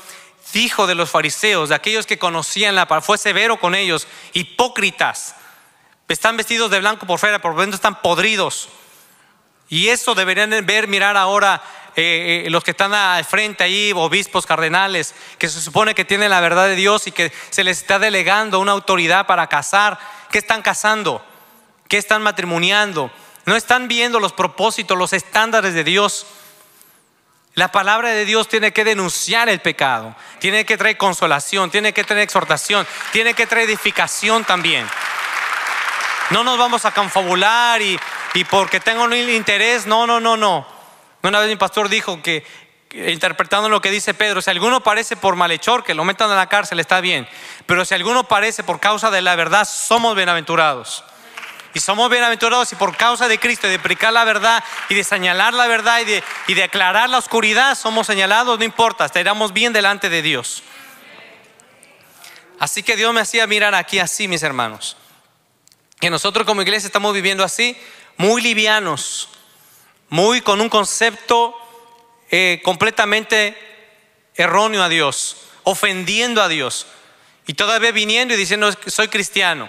Speaker 1: dijo de los fariseos, de aquellos que conocían la palabra, fue severo con ellos, hipócritas, están vestidos de blanco por fuera, por dentro están podridos. Y eso deberían ver, mirar ahora eh, eh, los que están al frente ahí, obispos, cardenales, que se supone que tienen la verdad de Dios y que se les está delegando una autoridad para casar. ¿Qué están casando? ¿Qué están matrimoniando? No están viendo los propósitos, los estándares de Dios. La palabra de Dios tiene que denunciar el pecado, tiene que traer consolación, tiene que traer exhortación, tiene que traer edificación también. No nos vamos a confabular y, y porque tengo un interés, no, no, no, no. Una vez mi pastor dijo que, interpretando lo que dice Pedro, si alguno parece por malhechor, que lo metan a la cárcel, está bien, pero si alguno parece por causa de la verdad, somos bienaventurados. Y somos bienaventurados y por causa de Cristo, de predicar la verdad, y de señalar la verdad, y de, y aclarar la oscuridad, somos señalados, no importa, estaremos bien delante de Dios. Así que Dios me hacía mirar aquí así, mis hermanos. Que nosotros como iglesia estamos viviendo así, muy livianos, muy con un concepto eh, completamente erróneo a Dios, ofendiendo a Dios. Y todavía viniendo y diciendo, soy cristiano.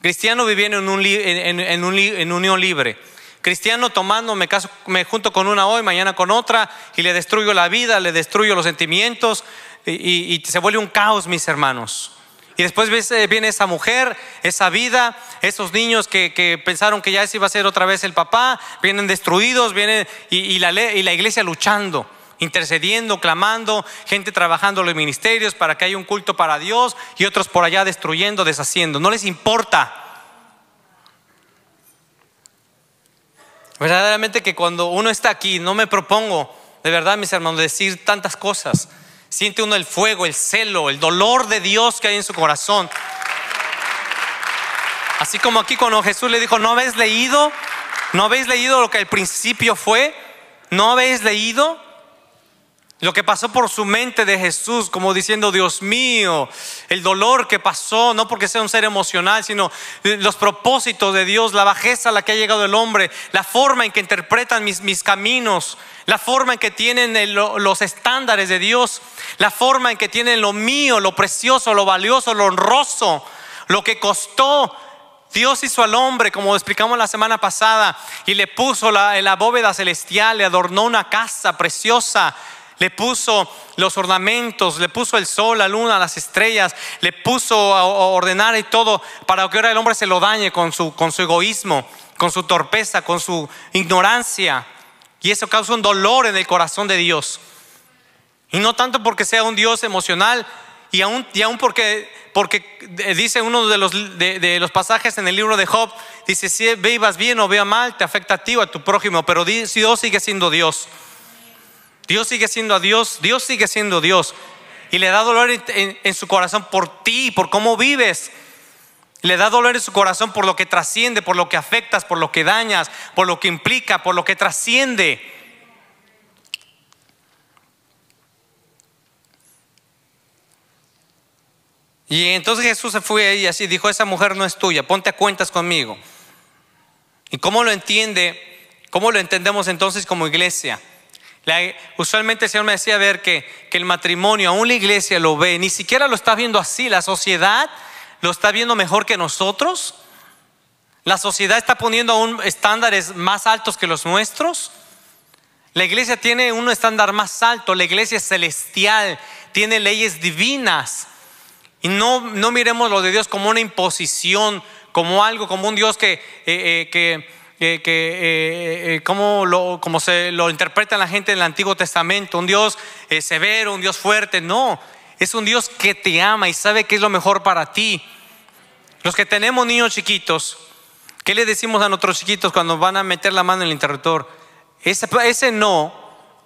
Speaker 1: Cristiano viviendo en, un en, un unión libre. Cristiano tomando, me, caso, me junto con una hoy, mañana con otra, y le destruyo la vida, le destruyo los sentimientos, y, se vuelve un caos, mis hermanos. Y después eh, viene esa mujer, esa vida, esos niños que, pensaron que ya se iba a ser otra vez el papá, vienen destruidos, vienen y la iglesia luchando intercediendo, clamando, gente trabajando en los ministerios para que haya un culto para Dios y otros por allá destruyendo, deshaciendo. No les importa. Verdaderamente que cuando uno está aquí, no me propongo, de verdad mis hermanos, decir tantas cosas. Siente uno el fuego, el celo, el dolor de Dios que hay en su corazón. Así como aquí cuando Jesús le dijo, ¿no habéis leído? ¿No habéis leído lo que al principio fue? ¿No habéis leído? Lo que pasó por su mente de Jesús, como diciendo, Dios mío, el dolor que pasó, no porque sea un ser emocional, sino eh, los propósitos de Dios, la bajeza a la que ha llegado el hombre, la forma en que interpretan mis, mis caminos, la forma en que tienen eh, los estándares de Dios, la forma en que tienen lo mío, lo precioso, lo valioso, lo honroso, lo que costó. Dios hizo al hombre, como explicamos la semana pasada, y le puso la bóveda celestial, le adornó una casa preciosa le puso los ornamentos, le puso el sol, la luna, las estrellas, le puso a ordenar y todo para que ahora el hombre se lo dañe con su, con su egoísmo, con su torpeza, con su ignorancia. Y eso causa un dolor en el corazón de Dios. Y no tanto porque sea un Dios emocional, y aún, y aún porque, porque, dice uno de los, de, los, pasajes en el libro de Job, dice, si vivas bien o vea mal, te afecta a ti o a tu prójimo, pero Dios sigue siendo Dios. Dios sigue siendo a Dios, Dios sigue siendo Dios. Y le da dolor en, su corazón por ti, por cómo vives. Le da dolor en su corazón por lo que trasciende, por lo que afectas, por lo que dañas, por lo que implica, por lo que trasciende. Y entonces Jesús se fue ahí y así dijo, esa mujer no es tuya, ponte a cuentas conmigo. ¿Y cómo lo entiende? ¿Cómo lo entendemos entonces como iglesia? usualmente el Señor me decía ver que, que el matrimonio, aún la iglesia lo ve, ni siquiera lo está viendo así, la sociedad lo está viendo mejor que nosotros. La sociedad está poniendo aún estándares más altos que los nuestros. La iglesia tiene un estándar más alto, la iglesia es celestial, tiene leyes divinas. Y no, no miremos lo de Dios como una imposición, como algo, como un Dios que eh, eh, que, eh, eh, como, lo, como se lo interpreta la gente del Antiguo Testamento, un Dios eh, severo, un Dios fuerte, no, es un Dios que te ama y sabe que es lo mejor para ti. Los que tenemos niños chiquitos, ¿qué le decimos a nuestros chiquitos cuando van a meter la mano en el interruptor? Ese, ese no,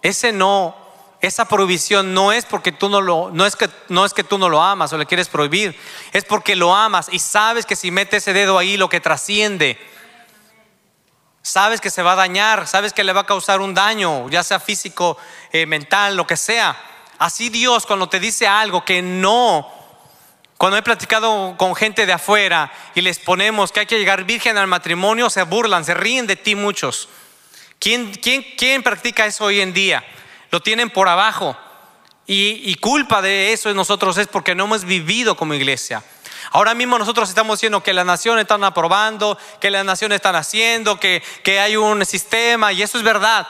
Speaker 1: ese no, esa prohibición no es porque tú no lo, no es que, no es que tú no lo amas o le quieres prohibir, es porque lo amas y sabes que si metes ese dedo ahí lo que trasciende Sabes que se va a dañar, sabes que le va a causar un daño, ya sea físico, eh, mental, lo que sea. Así Dios cuando te dice algo que no, cuando he platicado con gente de afuera y les ponemos que hay que llegar virgen al matrimonio, se burlan, se ríen de ti muchos. ¿Quién, practica eso hoy en día? Lo tienen por abajo. Y, y culpa de eso en nosotros es porque no hemos vivido como iglesia. Ahora mismo nosotros estamos diciendo que las naciones están aprobando, que las naciones están haciendo, que, hay un sistema y eso es verdad.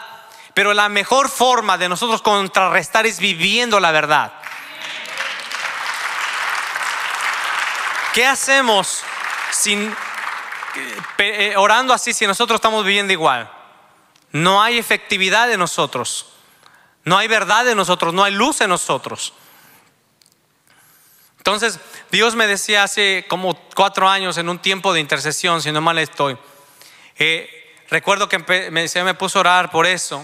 Speaker 1: Pero la mejor forma de nosotros contrarrestar es viviendo la verdad. ¿Qué hacemos sin, eh, orando así si nosotros estamos viviendo igual? No hay efectividad en nosotros. No hay verdad en nosotros. No hay luz en nosotros. Entonces, Dios me decía hace como cuatro años en un tiempo de intercesión, si no mal estoy. Eh, recuerdo que el Señor me puso a orar por eso.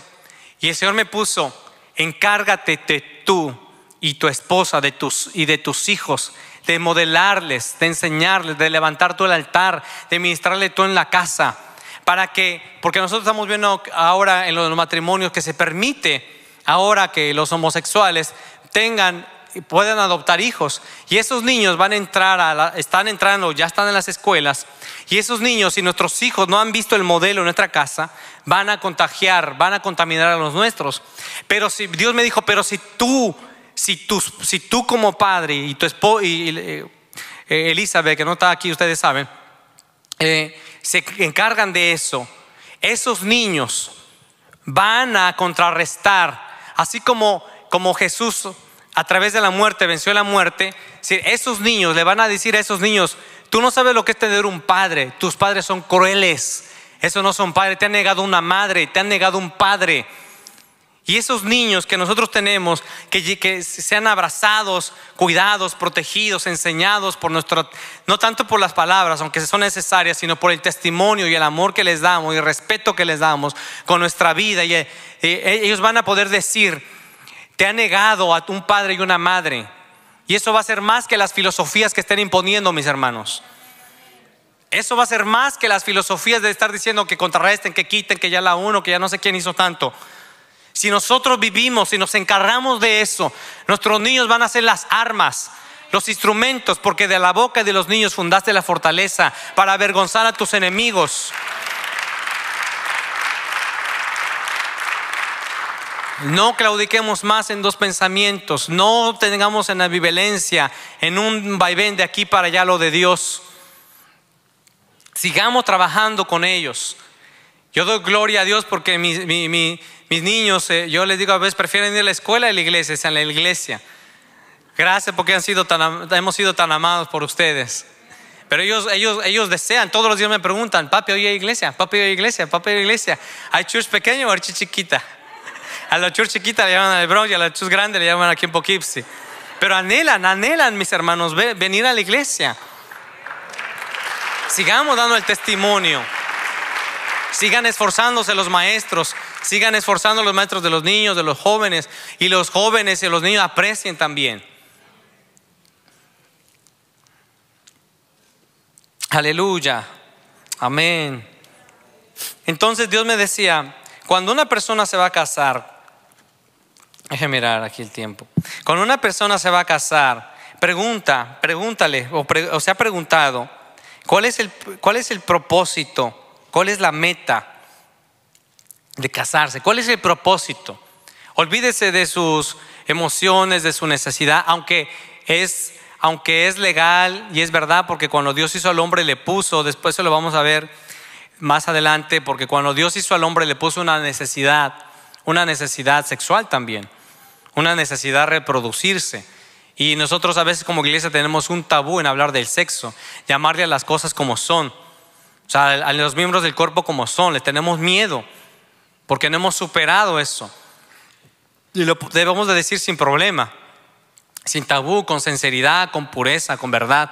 Speaker 1: Y el Señor me puso, encárgate de tú y tu esposa de tus, y de tus hijos, de modelarles, de enseñarles, de levantar tú el altar, de ministrarle tú en la casa. Para que, porque nosotros estamos viendo ahora en los matrimonios que se permite ahora que los homosexuales tengan puedan adoptar hijos. Y esos niños van a entrar, a la, están entrando, ya están en las escuelas. Y esos niños, y nuestros hijos no han visto el modelo en nuestra casa, van a contagiar, van a contaminar a los nuestros. Pero si Dios me dijo, pero si tú, si tú, si tú como padre y tu esposa y, eh, eh, Elizabeth, que no está aquí, ustedes saben, eh, se encargan de eso. Esos niños van a contrarrestar, así como, como Jesús a través de la muerte venció la muerte, esos niños le van a decir a esos niños, tú no sabes lo que es tener un padre, tus padres son crueles, esos no son padres, te han negado una madre, te han negado un padre. Y esos niños que nosotros tenemos, que, sean abrazados, cuidados, protegidos, enseñados por nuestro, no tanto por las palabras, aunque son necesarias, sino por el testimonio y el amor que les damos y el respeto que les damos con nuestra vida. y eh, eh, ellos van a poder decir, te ha negado a un padre y una madre. Y eso va a ser más que las filosofías que estén imponiendo, mis hermanos. Eso va a ser más que las filosofías de estar diciendo que contrarresten, que quiten, que ya la uno, que ya no sé quién hizo tanto. Si nosotros vivimos, si nos encargamos de eso, nuestros niños van a ser las armas, los instrumentos, porque de la boca de los niños fundaste la fortaleza para avergonzar a tus enemigos. No claudiquemos más en dos pensamientos, no tengamos en ambivalencia, en un vaivén de aquí para allá lo de Dios. Sigamos trabajando con ellos. Yo doy gloria a Dios porque mis niños, eh, yo les digo a veces, prefieren ir a la escuela y a la iglesia, a la iglesia. Gracias porque han sido tan, hemos sido tan amados por ustedes. Pero ellos, ellos, ellos desean, todos los días me preguntan, papi, oye iglesia, papi, oye iglesia, papi, oye iglesia. ¿Hay church pequeño o church chiquita? A la chur chiquita le llaman a Lebron y a la church grande le llaman aquí en Poughkeepsie. Pero anhelan, anhelan, mis hermanos, venir a la iglesia. Sigamos dando el testimonio. Sigan esforzándose los maestros, sigan esforzando los maestros de los niños, de los jóvenes, y los jóvenes y los niños aprecien también. Aleluya, amén. Entonces Dios me decía, cuando una persona se va a casar, Deje mirar aquí el tiempo. Cuando una persona se va a casar, pregunta, pregúntale, o, se ha preguntado, ¿cuál es, el, ¿cuál es el propósito? ¿Cuál es la meta de casarse? ¿Cuál es el propósito? Olvídese de sus emociones, de su necesidad, aunque es, aunque es legal y es verdad, porque cuando Dios hizo al hombre le puso, después se lo vamos a ver más adelante, porque cuando Dios hizo al hombre le puso una necesidad, una necesidad sexual también una necesidad de reproducirse. Y nosotros a veces como iglesia tenemos un tabú en hablar del sexo, llamarle a las cosas como son. O sea, a los miembros del cuerpo como son, les tenemos miedo, porque no hemos superado eso. Y lo debemos de decir sin problema, sin tabú, con sinceridad, con pureza, con verdad.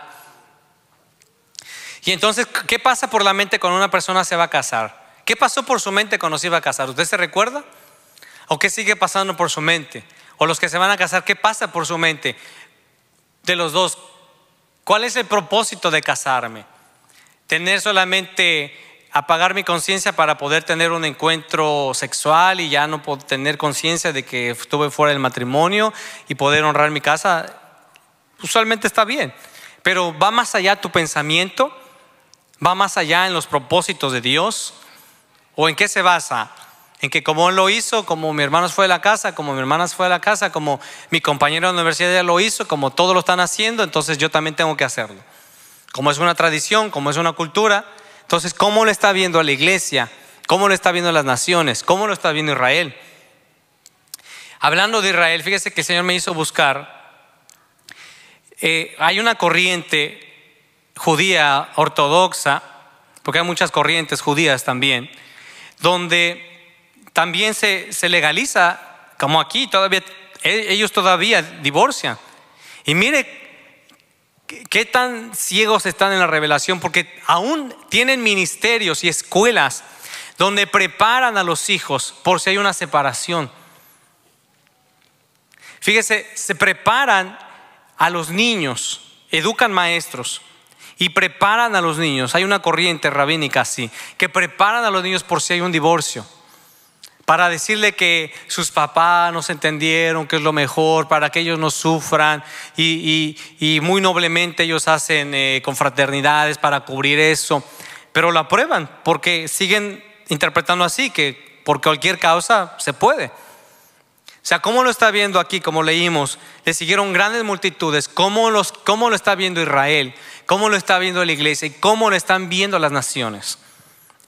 Speaker 1: Y entonces, ¿qué pasa por la mente cuando una persona se va a casar? ¿Qué pasó por su mente cuando se iba a casar? ¿Usted se recuerda? ¿O qué sigue pasando por su mente? o los que se van a casar, ¿qué pasa por su mente? De los dos, ¿cuál es el propósito de casarme? ¿Tener solamente apagar mi conciencia para poder tener un encuentro sexual y ya no tener conciencia de que estuve fuera del matrimonio y poder honrar mi casa? Usualmente está bien, pero va más allá tu pensamiento, va más allá en los propósitos de Dios. ¿O en qué se basa? en que como él lo hizo, como mi hermano fue a la casa, como mi hermana fue a la casa, como mi compañero de la universidad ya lo hizo, como todos lo están haciendo, entonces yo también tengo que hacerlo. Como es una tradición, como es una cultura, entonces ¿cómo lo está viendo a la iglesia? ¿Cómo lo está viendo las naciones? ¿Cómo lo está viendo Israel? Hablando de Israel, fíjese que el Señor me hizo buscar. Eh, hay una corriente judía ortodoxa, porque hay muchas corrientes judías también, donde también se, legaliza, como aquí, todavía, e, ellos todavía divorcian. Y mire qué tan ciegos están en la revelación, porque aún tienen ministerios y escuelas donde preparan a los hijos por si hay una separación. Fíjese, se preparan a los niños, educan maestros y preparan a los niños. Hay una corriente rabínica así, que preparan a los niños por si hay un divorcio para decirle que sus papás nos entendieron, que es lo mejor, para que ellos no sufran y, muy noblemente ellos hacen eh, confraternidades para cubrir eso, pero la aprueban porque siguen interpretando así, que por cualquier causa se puede. O sea, ¿cómo lo está viendo aquí? Como leímos, le siguieron grandes multitudes. ¿Cómo, ¿Cómo lo está viendo Israel? ¿Cómo lo está viendo la iglesia? ¿Y cómo lo están viendo las naciones?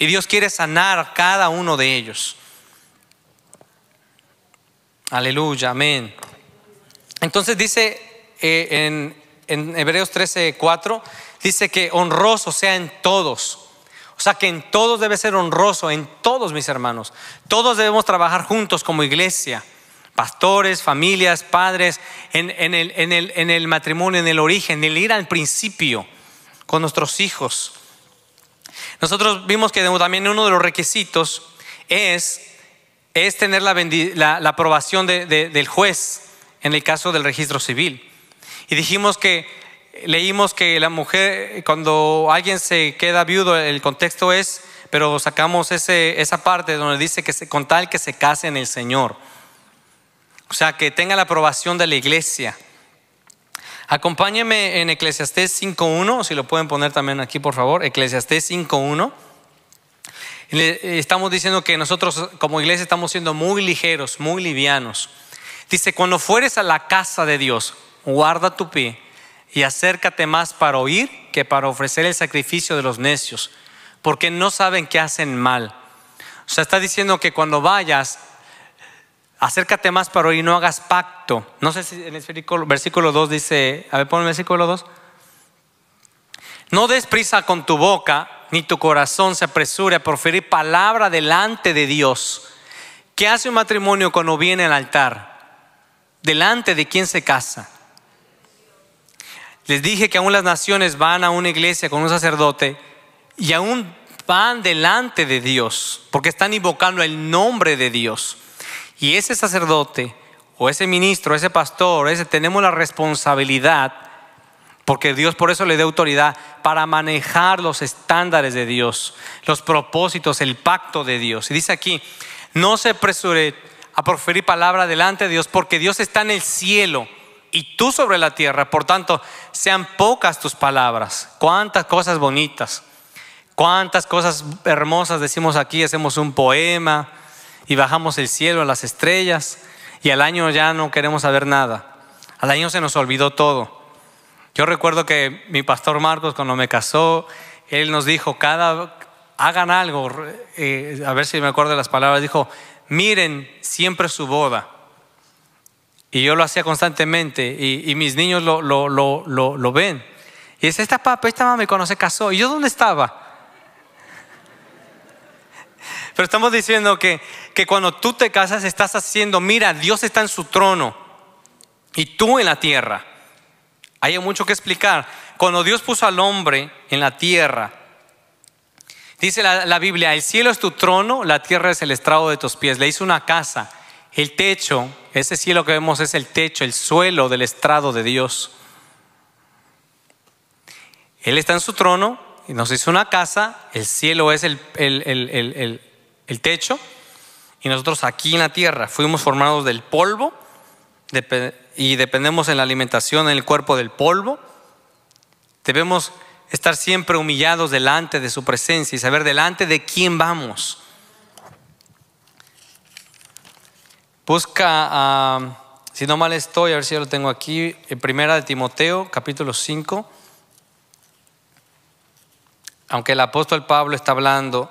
Speaker 1: Y Dios quiere sanar cada uno de ellos. Aleluya, amén. Entonces dice eh, en, Hebreos 13, 4, dice que honroso sea en todos. O sea que en todos debe ser honroso, en todos mis hermanos. Todos debemos trabajar juntos como iglesia, pastores, familias, padres, en, el, en el matrimonio, en el origen, en el ir al principio con nuestros hijos. Nosotros vimos que también uno de los requisitos es es tener la, aprobación del juez en el caso del registro civil. Y dijimos que leímos que la mujer, cuando alguien se queda viudo, el contexto es, pero sacamos ese, esa parte donde dice que con tal que se case en el Señor. O sea, que tenga la aprobación de la iglesia. acompáñeme en Eclesiastés 5.1, si lo pueden poner también aquí, por favor. Eclesiastés 5.1. Eh, estamos diciendo que nosotros como iglesia estamos siendo muy ligeros, muy livianos. Dice, cuando fueres a la casa de Dios, guarda tu pie y acércate más para oír que para ofrecer el sacrificio de los necios, porque no saben que hacen mal. O sea, está diciendo que cuando vayas, acércate más para oír, no hagas pacto. No sé si en el versículo 2 dice, a ver, ponme el versículo 2. No des prisa con tu boca ni tu corazón se apresure a proferir palabra delante de Dios. ¿Qué hace un matrimonio cuando viene al altar? ¿Delante de quién se casa? Les dije que aún las naciones van a una iglesia con un sacerdote y aún van delante de Dios, porque están invocando el nombre de Dios. Y ese sacerdote, o ese ministro, ese pastor, ese tenemos la responsabilidad porque Dios por eso le dé autoridad para manejar los estándares de Dios, los propósitos, el pacto de Dios. Y dice aquí, no se apresure a proferir palabra delante de Dios, porque Dios está en el cielo y tú sobre la tierra. Por tanto, sean pocas tus palabras. Cuántas cosas bonitas, cuántas cosas hermosas decimos aquí, hacemos un poema y bajamos el cielo a las estrellas y al año ya no queremos saber nada. Al año se nos olvidó todo. Yo recuerdo que mi pastor Marcos cuando me casó, él nos dijo, cada, hagan algo, eh, a ver si me acuerdo de las palabras, dijo, miren siempre su boda. Y yo lo hacía constantemente y, mis niños lo, ven. Y dice, esta papa, esta mami cuando se casó, ¿y yo dónde estaba? Pero estamos diciendo que, que cuando tú te casas estás haciendo, mira, Dios está en su trono y tú en la tierra. Hay mucho que explicar. Cuando Dios puso al hombre en la tierra, dice la, Biblia, el cielo es tu trono, la tierra es el estrado de tus pies. Le hizo una casa. El techo, ese cielo que vemos es el techo, el suelo del estrado de Dios. Él está en su trono y nos hizo una casa, el cielo es el techo y nosotros aquí en la tierra fuimos formados del polvo y dependemos en la alimentación en el cuerpo del polvo, debemos estar siempre humillados delante de su presencia y saber delante de quién vamos. Busca, si no mal estoy, a ver si ya lo tengo aquí, en primera de Timoteo, capítulo 5. Aunque el apóstol Pablo está hablando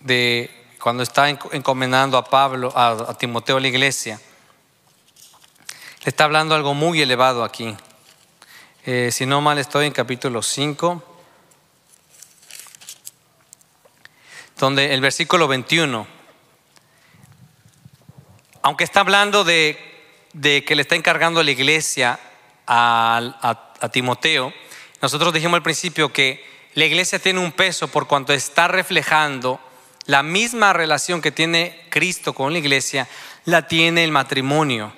Speaker 1: de cuando está encomendando a Pablo, a, Timoteo, la iglesia, le está hablando algo muy elevado aquí. Eh, si no mal estoy en capítulo 5, donde el versículo 21, aunque está hablando de, que le está encargando la iglesia a Timoteo, nosotros dijimos al principio que la iglesia tiene un peso por cuanto está reflejando la misma relación que tiene Cristo con la iglesia la tiene el matrimonio.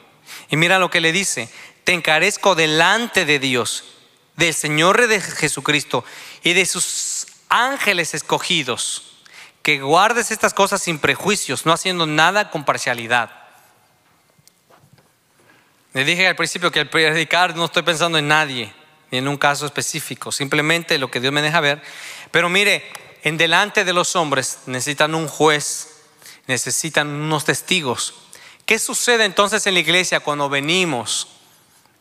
Speaker 1: Y mira lo que le dice, te encarezco delante de Dios, del Señor de Jesucristo y de sus ángeles escogidos, que guardes estas cosas sin prejuicios, no haciendo nada con parcialidad. Le dije al principio que al predicar no estoy pensando en nadie, ni en un caso específico, simplemente lo que Dios me deja ver. Pero mire, en delante de los hombres necesitan un juez, necesitan unos testigos. ¿Qué sucede entonces en la iglesia cuando venimos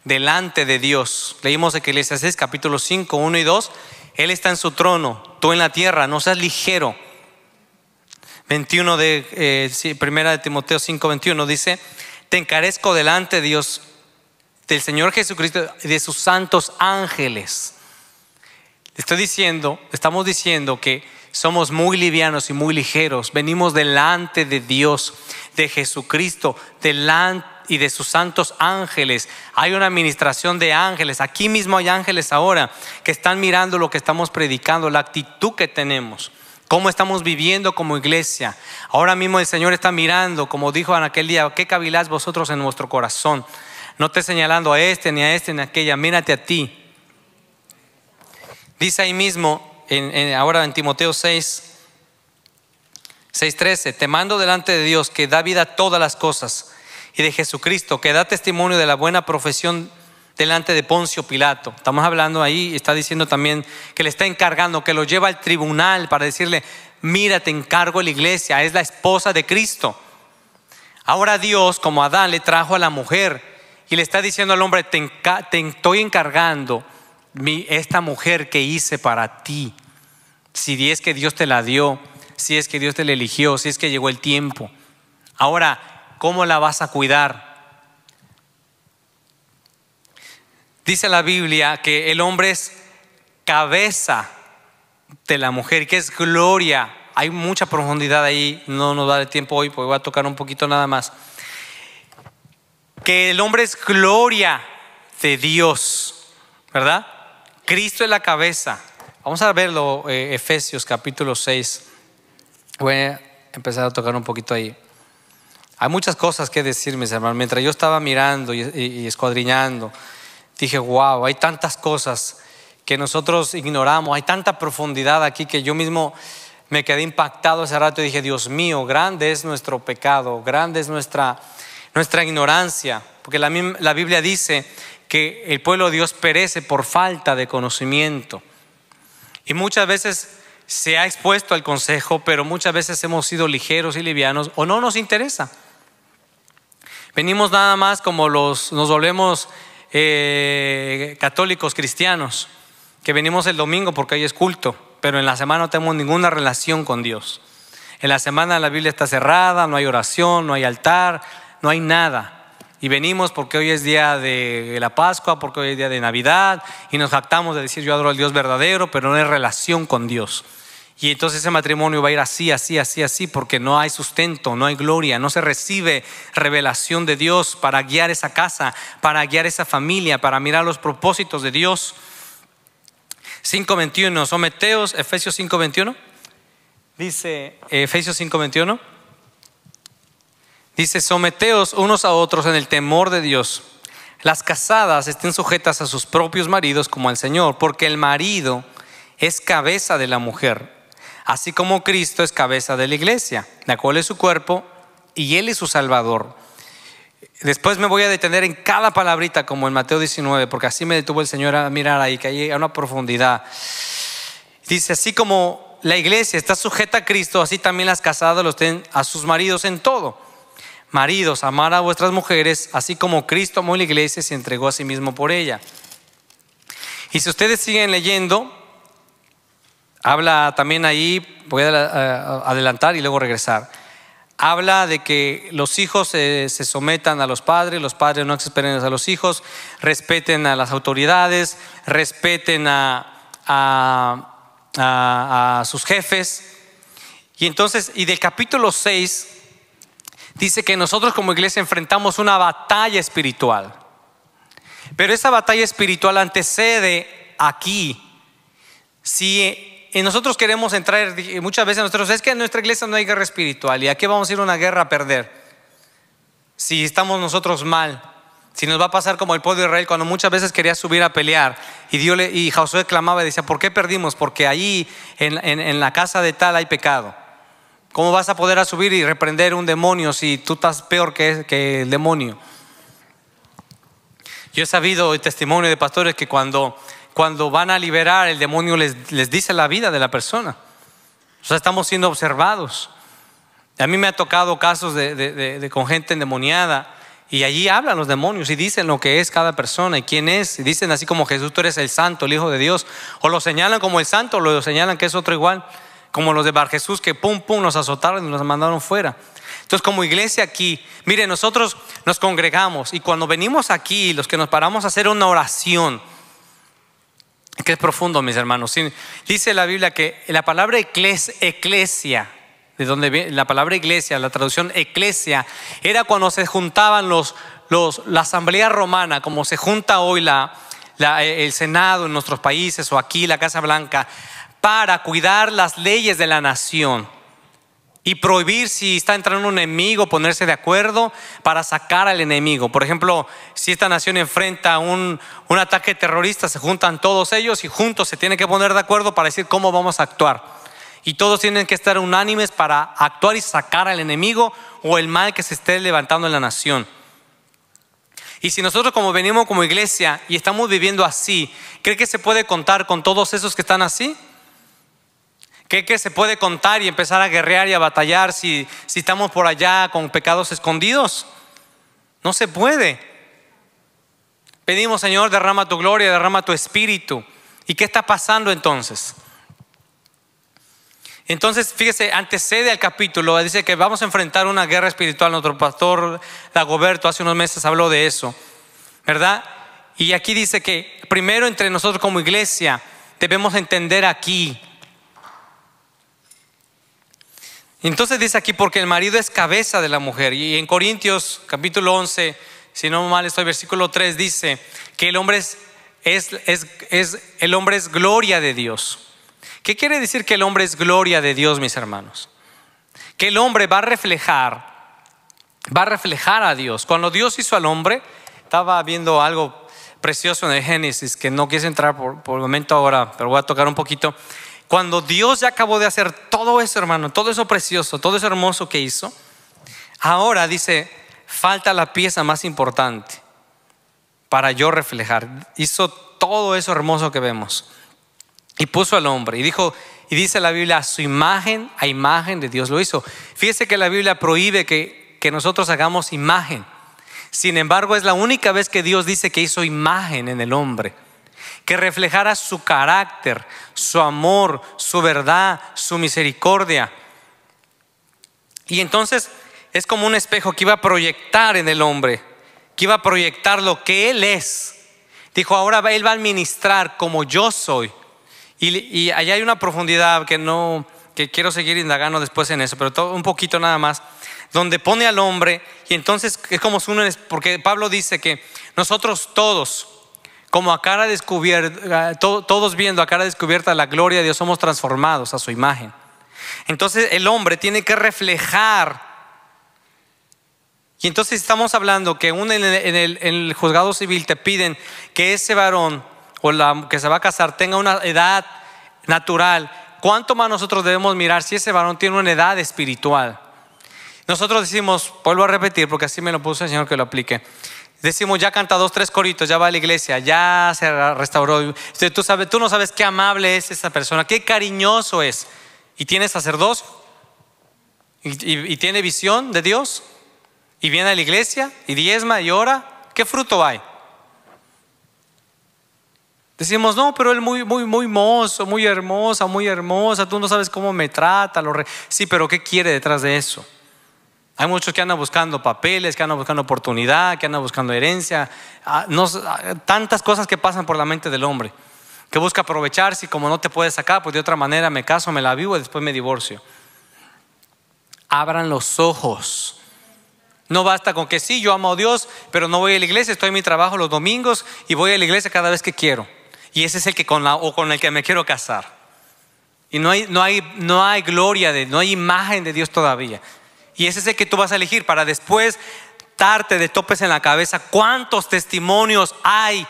Speaker 1: delante de Dios? Leímos Eclesiastes capítulo 5, 1 y 2. Él está en su trono, tú en la tierra, no seas ligero. 21 de eh, Primera de Timoteo 5, 21 dice, te encarezco delante de Dios, del Señor Jesucristo y de sus santos ángeles Estoy diciendo, estamos diciendo que somos muy livianos y muy ligeros. Venimos delante de Dios, de Jesucristo, delante y de sus santos ángeles. Hay una administración de ángeles. Aquí mismo hay ángeles ahora que están mirando lo que estamos predicando, la actitud que tenemos, cómo estamos viviendo como iglesia. Ahora mismo el Señor está mirando, como dijo en aquel día, ¿qué caviláis vosotros en vuestro corazón? No te señalando a este, ni a este, ni a aquella. Mírate a ti. Dice ahí mismo, en, ahora en Timoteo 6, 6.13, te mando delante de Dios que da vida a todas las cosas y de Jesucristo que da testimonio de la buena profesión delante de Poncio Pilato. Estamos hablando ahí, está diciendo también que le está encargando, que lo lleva al tribunal para decirle, mira, te encargo la iglesia, es la esposa de Cristo. Ahora Dios, como Adán, le trajo a la mujer y le está diciendo al hombre, te estoy encargando esta mujer que hice para ti, si es que Dios te la dio, si es que Dios te la eligió, si es que llegó el tiempo. Ahora, ¿cómo la vas a cuidar? Dice la Biblia que el hombre es cabeza de la mujer, que es gloria. Hay mucha profundidad ahí, no nos da el tiempo hoy, porque voy a tocar un poquito nada más. Que el hombre es gloria de Dios, ¿verdad? Cristo es la cabeza. Vamos a verlo, eh, Efesios capítulo 6. Voy a empezar a tocar un poquito ahí. Hay muchas cosas que decir, mis hermanos. Mientras yo estaba mirando y, escuadriñando, dije, wow, hay tantas cosas que nosotros ignoramos, hay tanta profundidad aquí que yo mismo me quedé impactado hace rato y dije, Dios mío, grande es nuestro pecado, grande es nuestra, nuestra ignorancia, porque la Biblia dice que el pueblo de Dios perece por falta de conocimiento. Y muchas veces se ha expuesto al consejo, pero muchas veces hemos sido ligeros y livianos o no nos interesa. Venimos nada más como los, nos volvemos eh, católicos cristianos, que venimos el domingo porque hay es culto, pero en la semana no tenemos ninguna relación con Dios. En la semana la Biblia está cerrada, no hay oración, no hay altar, no hay nada y venimos porque hoy es día de la Pascua, porque hoy es día de Navidad y nos jactamos de decir yo adoro al Dios verdadero, pero no hay relación con Dios. Y entonces ese matrimonio va a ir así, así, así, así, porque no hay sustento, no hay gloria, no se recibe revelación de Dios para guiar esa casa, para guiar esa familia, para mirar los propósitos de Dios. 5.21, someteos, Efesios 5.21. Dice Efesios 5.21. Dice, someteos unos a otros en el temor de Dios. Las casadas estén sujetas a sus propios maridos como al Señor, porque el marido es cabeza de la mujer, así como Cristo es cabeza de la iglesia, la cual es su cuerpo y Él es su Salvador. Después me voy a detener en cada palabrita, como en Mateo 19, porque así me detuvo el Señor a mirar ahí, que hay una profundidad. Dice, así como la iglesia está sujeta a Cristo, así también las casadas lo estén a sus maridos en todo. Maridos, amar a vuestras mujeres, así como Cristo amó la iglesia y se entregó a sí mismo por ella. Y si ustedes siguen leyendo, habla también ahí, voy a eh, adelantar y luego regresar. Habla de que los hijos eh, se, sometan a los padres, los padres no exasperen a los hijos, respeten a las autoridades, respeten a, a sus jefes. Y entonces, y del capítulo 6 dice que nosotros como iglesia enfrentamos una batalla espiritual. Pero esa batalla espiritual antecede aquí. Si eh, nosotros queremos entrar, eh, muchas veces nosotros, es que en nuestra iglesia no hay guerra espiritual, ¿y a qué vamos a ir una guerra a perder? Si estamos nosotros mal, si nos va a pasar como el pueblo de Israel cuando muchas veces quería subir a pelear y, Dios y Josué clamaba y decía, ¿por qué perdimos? Porque ahí en la casa de tal hay pecado. ¿Cómo vas a poder a subir y reprender un demonio si tú estás peor que, que el demonio? Yo he sabido el testimonio de pastores que cuando, cuando van a liberar, el demonio les, dice la vida de la persona. O sea, estamos siendo observados. A mí me ha tocado casos de, con gente endemoniada y allí hablan los demonios y dicen lo que es cada persona y quién es. Y dicen así como Jesús, tú eres el santo, el Hijo de Dios. O lo señalan como el santo o lo señalan que es otro igual como los de Bar Jesús, que pum, pum, nos azotaron y nos mandaron fuera. Entonces, como iglesia aquí, mire, nosotros nos congregamos y cuando venimos aquí, los que nos paramos a hacer una oración, que es profundo, mis hermanos. Dice la Biblia que la palabra eclesia, de donde la palabra iglesia, la traducción eclesia, era cuando se juntaban los, la asamblea romana, como se junta hoy el Senado en nuestros países o aquí la Casa Blanca, para cuidar las leyes de la nación y prohibir si está entrando un enemigo, ponerse de acuerdo para sacar al enemigo. Por ejemplo, si esta nación enfrenta un, ataque terrorista, se juntan todos ellos y juntos se tienen que poner de acuerdo para decir cómo vamos a actuar. Y todos tienen que estar unánimes para actuar y sacar al enemigo o el mal que se esté levantando en la nación. Y si nosotros como venimos como iglesia y estamos viviendo así, ¿cree que se puede contar con todos esos que están así? ¿Qué, se puede contar y empezar a guerrear y a batallar si, si estamos por allá con pecados escondidos? No se puede. Pedimos, Señor, derrama tu gloria, derrama tu espíritu. ¿Y qué está pasando entonces? Entonces, fíjese, antecede al capítulo, dice que vamos a enfrentar una guerra espiritual. Nuestro pastor Dagoberto hace unos meses habló de eso, ¿verdad? Y aquí dice que primero entre nosotros como iglesia debemos entender aquí Entonces dice aquí, porque el marido es cabeza de la mujer. Y en Corintios capítulo 11, si no mal estoy, versículo 3 dice que el hombre es, es, es, el hombre es gloria de Dios. ¿Qué quiere decir que el hombre es gloria de Dios, mis hermanos? Que el hombre va a reflejar, va a reflejar a Dios. Cuando Dios hizo al hombre, estaba viendo algo precioso en el Génesis que no quise entrar por, por el momento ahora, pero voy a tocar un poquito. Cuando Dios ya acabó de hacer todo eso, hermano, todo eso precioso, todo eso hermoso que hizo, ahora dice, falta la pieza más importante para yo reflejar. Hizo todo eso hermoso que vemos. Y puso al hombre y dijo, y dice la Biblia, a su imagen, a imagen de Dios lo hizo. Fíjese que la Biblia prohíbe que, que nosotros hagamos imagen. Sin embargo, es la única vez que Dios dice que hizo imagen en el hombre que reflejara su carácter, su amor, su verdad, su misericordia. Y entonces es como un espejo que iba a proyectar en el hombre, que iba a proyectar lo que él es. Dijo, ahora él va a administrar como yo soy. Y, allá hay una profundidad que no, que quiero seguir indagando después en eso, pero todo, un poquito nada más, donde pone al hombre y entonces es como si uno, porque Pablo dice que nosotros todos, como a cara descubierta, todos viendo a cara descubierta la gloria de Dios, somos transformados a su imagen. Entonces el hombre tiene que reflejar. Y entonces estamos hablando que en, el, juzgado civil te piden que ese varón o la que se va a casar tenga una edad natural. ¿Cuánto más nosotros debemos mirar si ese varón tiene una edad espiritual? Nosotros decimos, vuelvo a repetir porque así me lo puso el Señor que lo aplique. Decimos, ya canta dos, tres coritos, ya va a la iglesia, ya se restauró. tú, sabes, tú no sabes qué amable es esa persona, qué cariñoso es. Y tiene sacerdocio, y, tiene visión de Dios, y viene a la iglesia, y diezma, y ora. ¿Qué fruto hay? Decimos, no, pero él muy, muy, muy mozo, muy hermosa, muy hermosa, tú no sabes cómo me trata. Lo Sí, pero ¿qué quiere detrás de eso? Hay muchos que andan buscando papeles, que andan buscando oportunidad, que andan buscando herencia, ah, ah, tantas cosas que pasan por la mente del hombre, que busca aprovecharse y como no te puedes sacar, pues de otra manera me caso, me la vivo y después me divorcio. Abran los ojos. No basta con que sí, yo amo a Dios, pero no voy a la iglesia, estoy en mi trabajo los domingos y voy a la iglesia cada vez que quiero. Y ese es el que con la, o con el que me quiero casar. Y no hay, no hay, no hay gloria, de, no hay imagen de Dios todavía. Y ese es el que tú vas a elegir para después darte de topes en la cabeza cuántos testimonios hay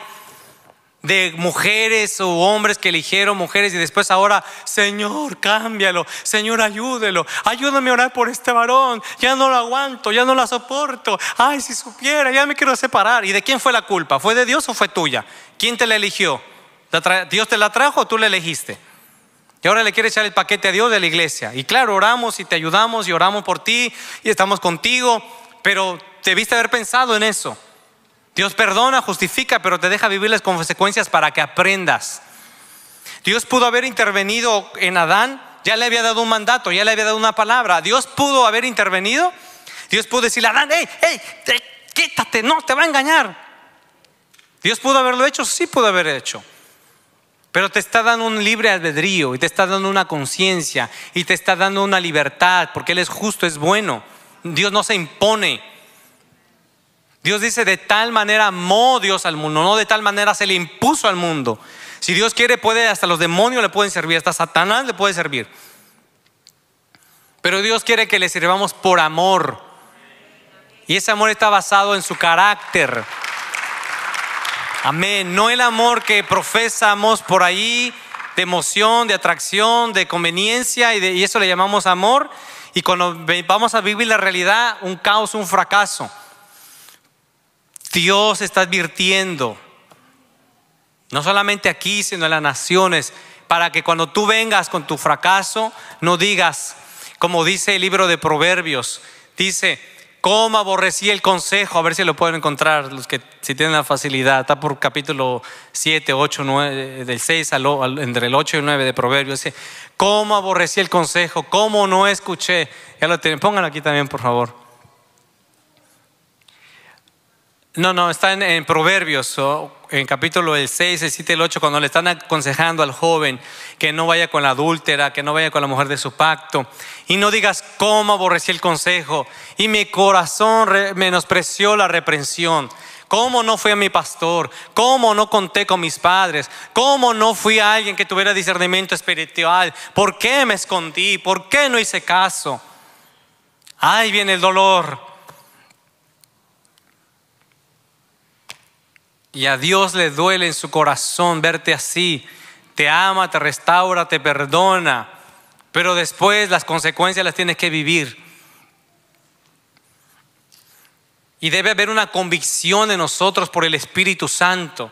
Speaker 1: de mujeres o hombres que eligieron mujeres y después ahora, Señor, cámbialo, Señor, ayúdelo, ayúdame a orar por este varón, ya no lo aguanto, ya no la soporto, ay, si supiera, ya me quiero separar. ¿Y de quién fue la culpa? ¿Fue de Dios o fue tuya? ¿Quién te la eligió? ¿Dios te la trajo o tú la elegiste? Y ahora le quiere echar el paquete a Dios de la iglesia. Y claro, oramos y te ayudamos y oramos por ti y estamos contigo, pero debiste haber pensado en eso. Dios perdona, justifica, pero te deja vivir las consecuencias para que aprendas. Dios pudo haber intervenido en Adán, ya le había dado un mandato, ya le había dado una palabra. Dios pudo haber intervenido, Dios pudo decirle a Adán, hey, hey, quítate, no, te va a engañar. Dios pudo haberlo hecho, sí pudo haber hecho. Pero te está dando un libre albedrío y te está dando una conciencia y te está dando una libertad porque Él es justo, es bueno. Dios no se impone. Dios dice, de tal manera amó Dios al mundo, no de tal manera se le impuso al mundo. Si Dios quiere, puede, hasta los demonios le pueden servir, hasta Satanás le puede servir. Pero Dios quiere que le sirvamos por amor. Y ese amor está basado en su carácter. Amén. No el amor que profesamos por ahí de emoción, de atracción, de conveniencia y, eso le llamamos amor. Y cuando vamos a vivir la realidad, un caos, un fracaso. Dios está advirtiendo, no solamente aquí, sino en las naciones, para que cuando tú vengas con tu fracaso, no digas, como dice el libro de Proverbios, dice, cómo aborrecí el consejo, a ver si lo pueden encontrar los que si tienen la facilidad, está por capítulo 7, 8, 9, del 6 entre el 8 y el 9 de Proverbios, dice, cómo aborrecí el consejo, cómo no escuché, ya lo tienen, pónganlo aquí también por favor. No, no, está en, Proverbios, en capítulo el 6, el 7, el 8, cuando le están aconsejando al joven que no vaya con la adúltera, que no vaya con la mujer de su pacto. Y no digas cómo aborrecí el consejo y mi corazón menospreció la reprensión. ¿Cómo no fui a mi pastor? ¿Cómo no conté con mis padres? ¿Cómo no fui a alguien que tuviera discernimiento espiritual? ¿Por qué me escondí? ¿Por qué no hice caso? Ahí viene el dolor Y a Dios le duele en su corazón verte así. Te ama, te restaura, te perdona. Pero después las consecuencias las tienes que vivir. Y debe haber una convicción en nosotros por el Espíritu Santo.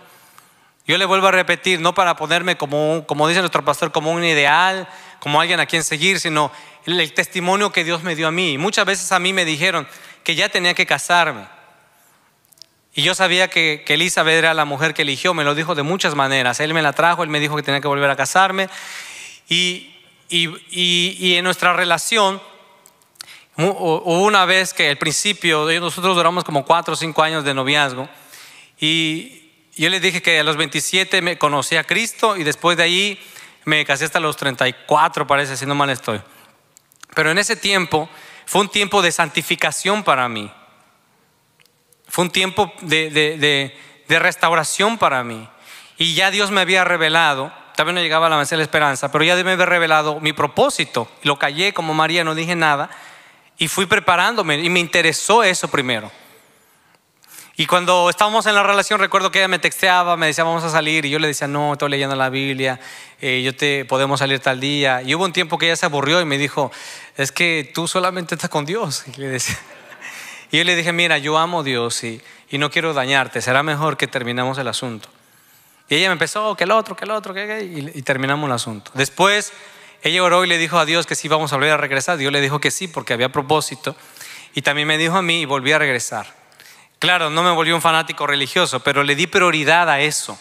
Speaker 1: Yo le vuelvo a repetir, no para ponerme como, como dice nuestro pastor, como un ideal, como alguien a quien seguir, sino el, testimonio que Dios me dio a mí. Muchas veces a mí me dijeron que ya tenía que casarme. Y yo sabía que, que, Elizabeth era la mujer que eligió, me lo dijo de muchas maneras. Él me la trajo, él me dijo que tenía que volver a casarme. Y, en nuestra relación hubo una vez que al principio, nosotros duramos como cuatro o cinco años de noviazgo. Y yo le dije que a los 27 me conocí a Cristo y después de ahí me casé hasta los 34, parece, si no mal estoy. Pero en ese tiempo fue un tiempo de santificación para mí. Fue un tiempo de, de, de, restauración para mí. Y ya Dios me había revelado, también no llegaba a la de la esperanza, pero ya Dios me había revelado mi propósito. Lo callé como María, no dije nada. Y fui preparándome y me interesó eso primero. Y cuando estábamos en la relación, recuerdo que ella me texteaba, me decía, vamos a salir. Y yo le decía, no, estoy leyendo la Biblia, eh, yo te, podemos salir tal día. Y hubo un tiempo que ella se aburrió y me dijo, es que tú solamente estás con Dios. Y le decía, y yo le dije, mira, yo amo a Dios y, no quiero dañarte, será mejor que terminamos el asunto. Y ella me empezó, oh, que el otro, que el otro, que, que y, y, terminamos el asunto. Después, ella oró y le dijo a Dios que sí, vamos a volver a regresar. Dios le dijo que sí, porque había propósito. Y también me dijo a mí y volví a regresar. Claro, no me volví un fanático religioso, pero le di prioridad a eso.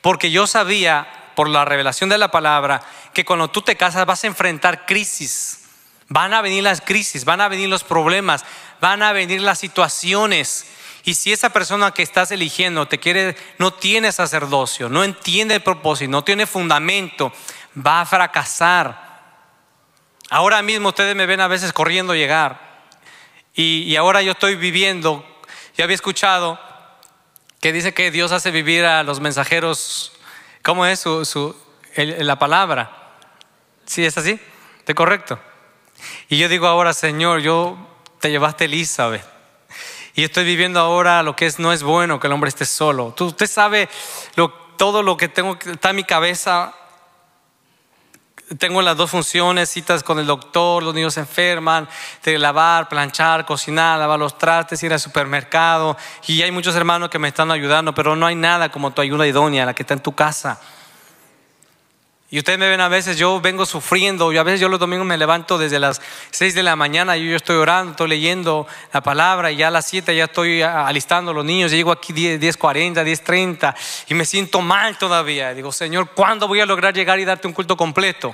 Speaker 1: Porque yo sabía, por la revelación de la palabra, que cuando tú te casas vas a enfrentar crisis. Van a venir las crisis, van a venir los problemas, van a venir las situaciones. Y si esa persona que estás eligiendo te quiere, no tiene sacerdocio, no entiende el propósito, no tiene fundamento, va a fracasar. Ahora mismo ustedes me ven a veces corriendo llegar. Y, ahora yo estoy viviendo, ya había escuchado que dice que Dios hace vivir a los mensajeros, ¿cómo es su, la palabra? ¿Sí es así? ¿Está correcto? Y yo digo ahora, Señor, yo te llevaste Elizabeth. Y estoy viviendo ahora lo que es, no es bueno que el hombre esté solo. Tú, usted sabe todo lo que tengo, está en mi cabeza. Tengo las dos funciones, citas con el doctor, los niños se enferman, de lavar, planchar, cocinar, lavar los trastes, ir al supermercado. Y hay muchos hermanos que me están ayudando, pero no hay nada como tu ayuda idónea, la que está en tu casa. Y ustedes me ven a veces, yo vengo sufriendo, y a veces yo los domingos me levanto desde las 6 de la mañana, y yo estoy orando, estoy leyendo la palabra, y ya a las 7 ya estoy alistando a los niños, llego aquí 10.40, 10.30, y me siento mal todavía. Digo, Señor, ¿cuándo voy a lograr llegar y darte un culto completo?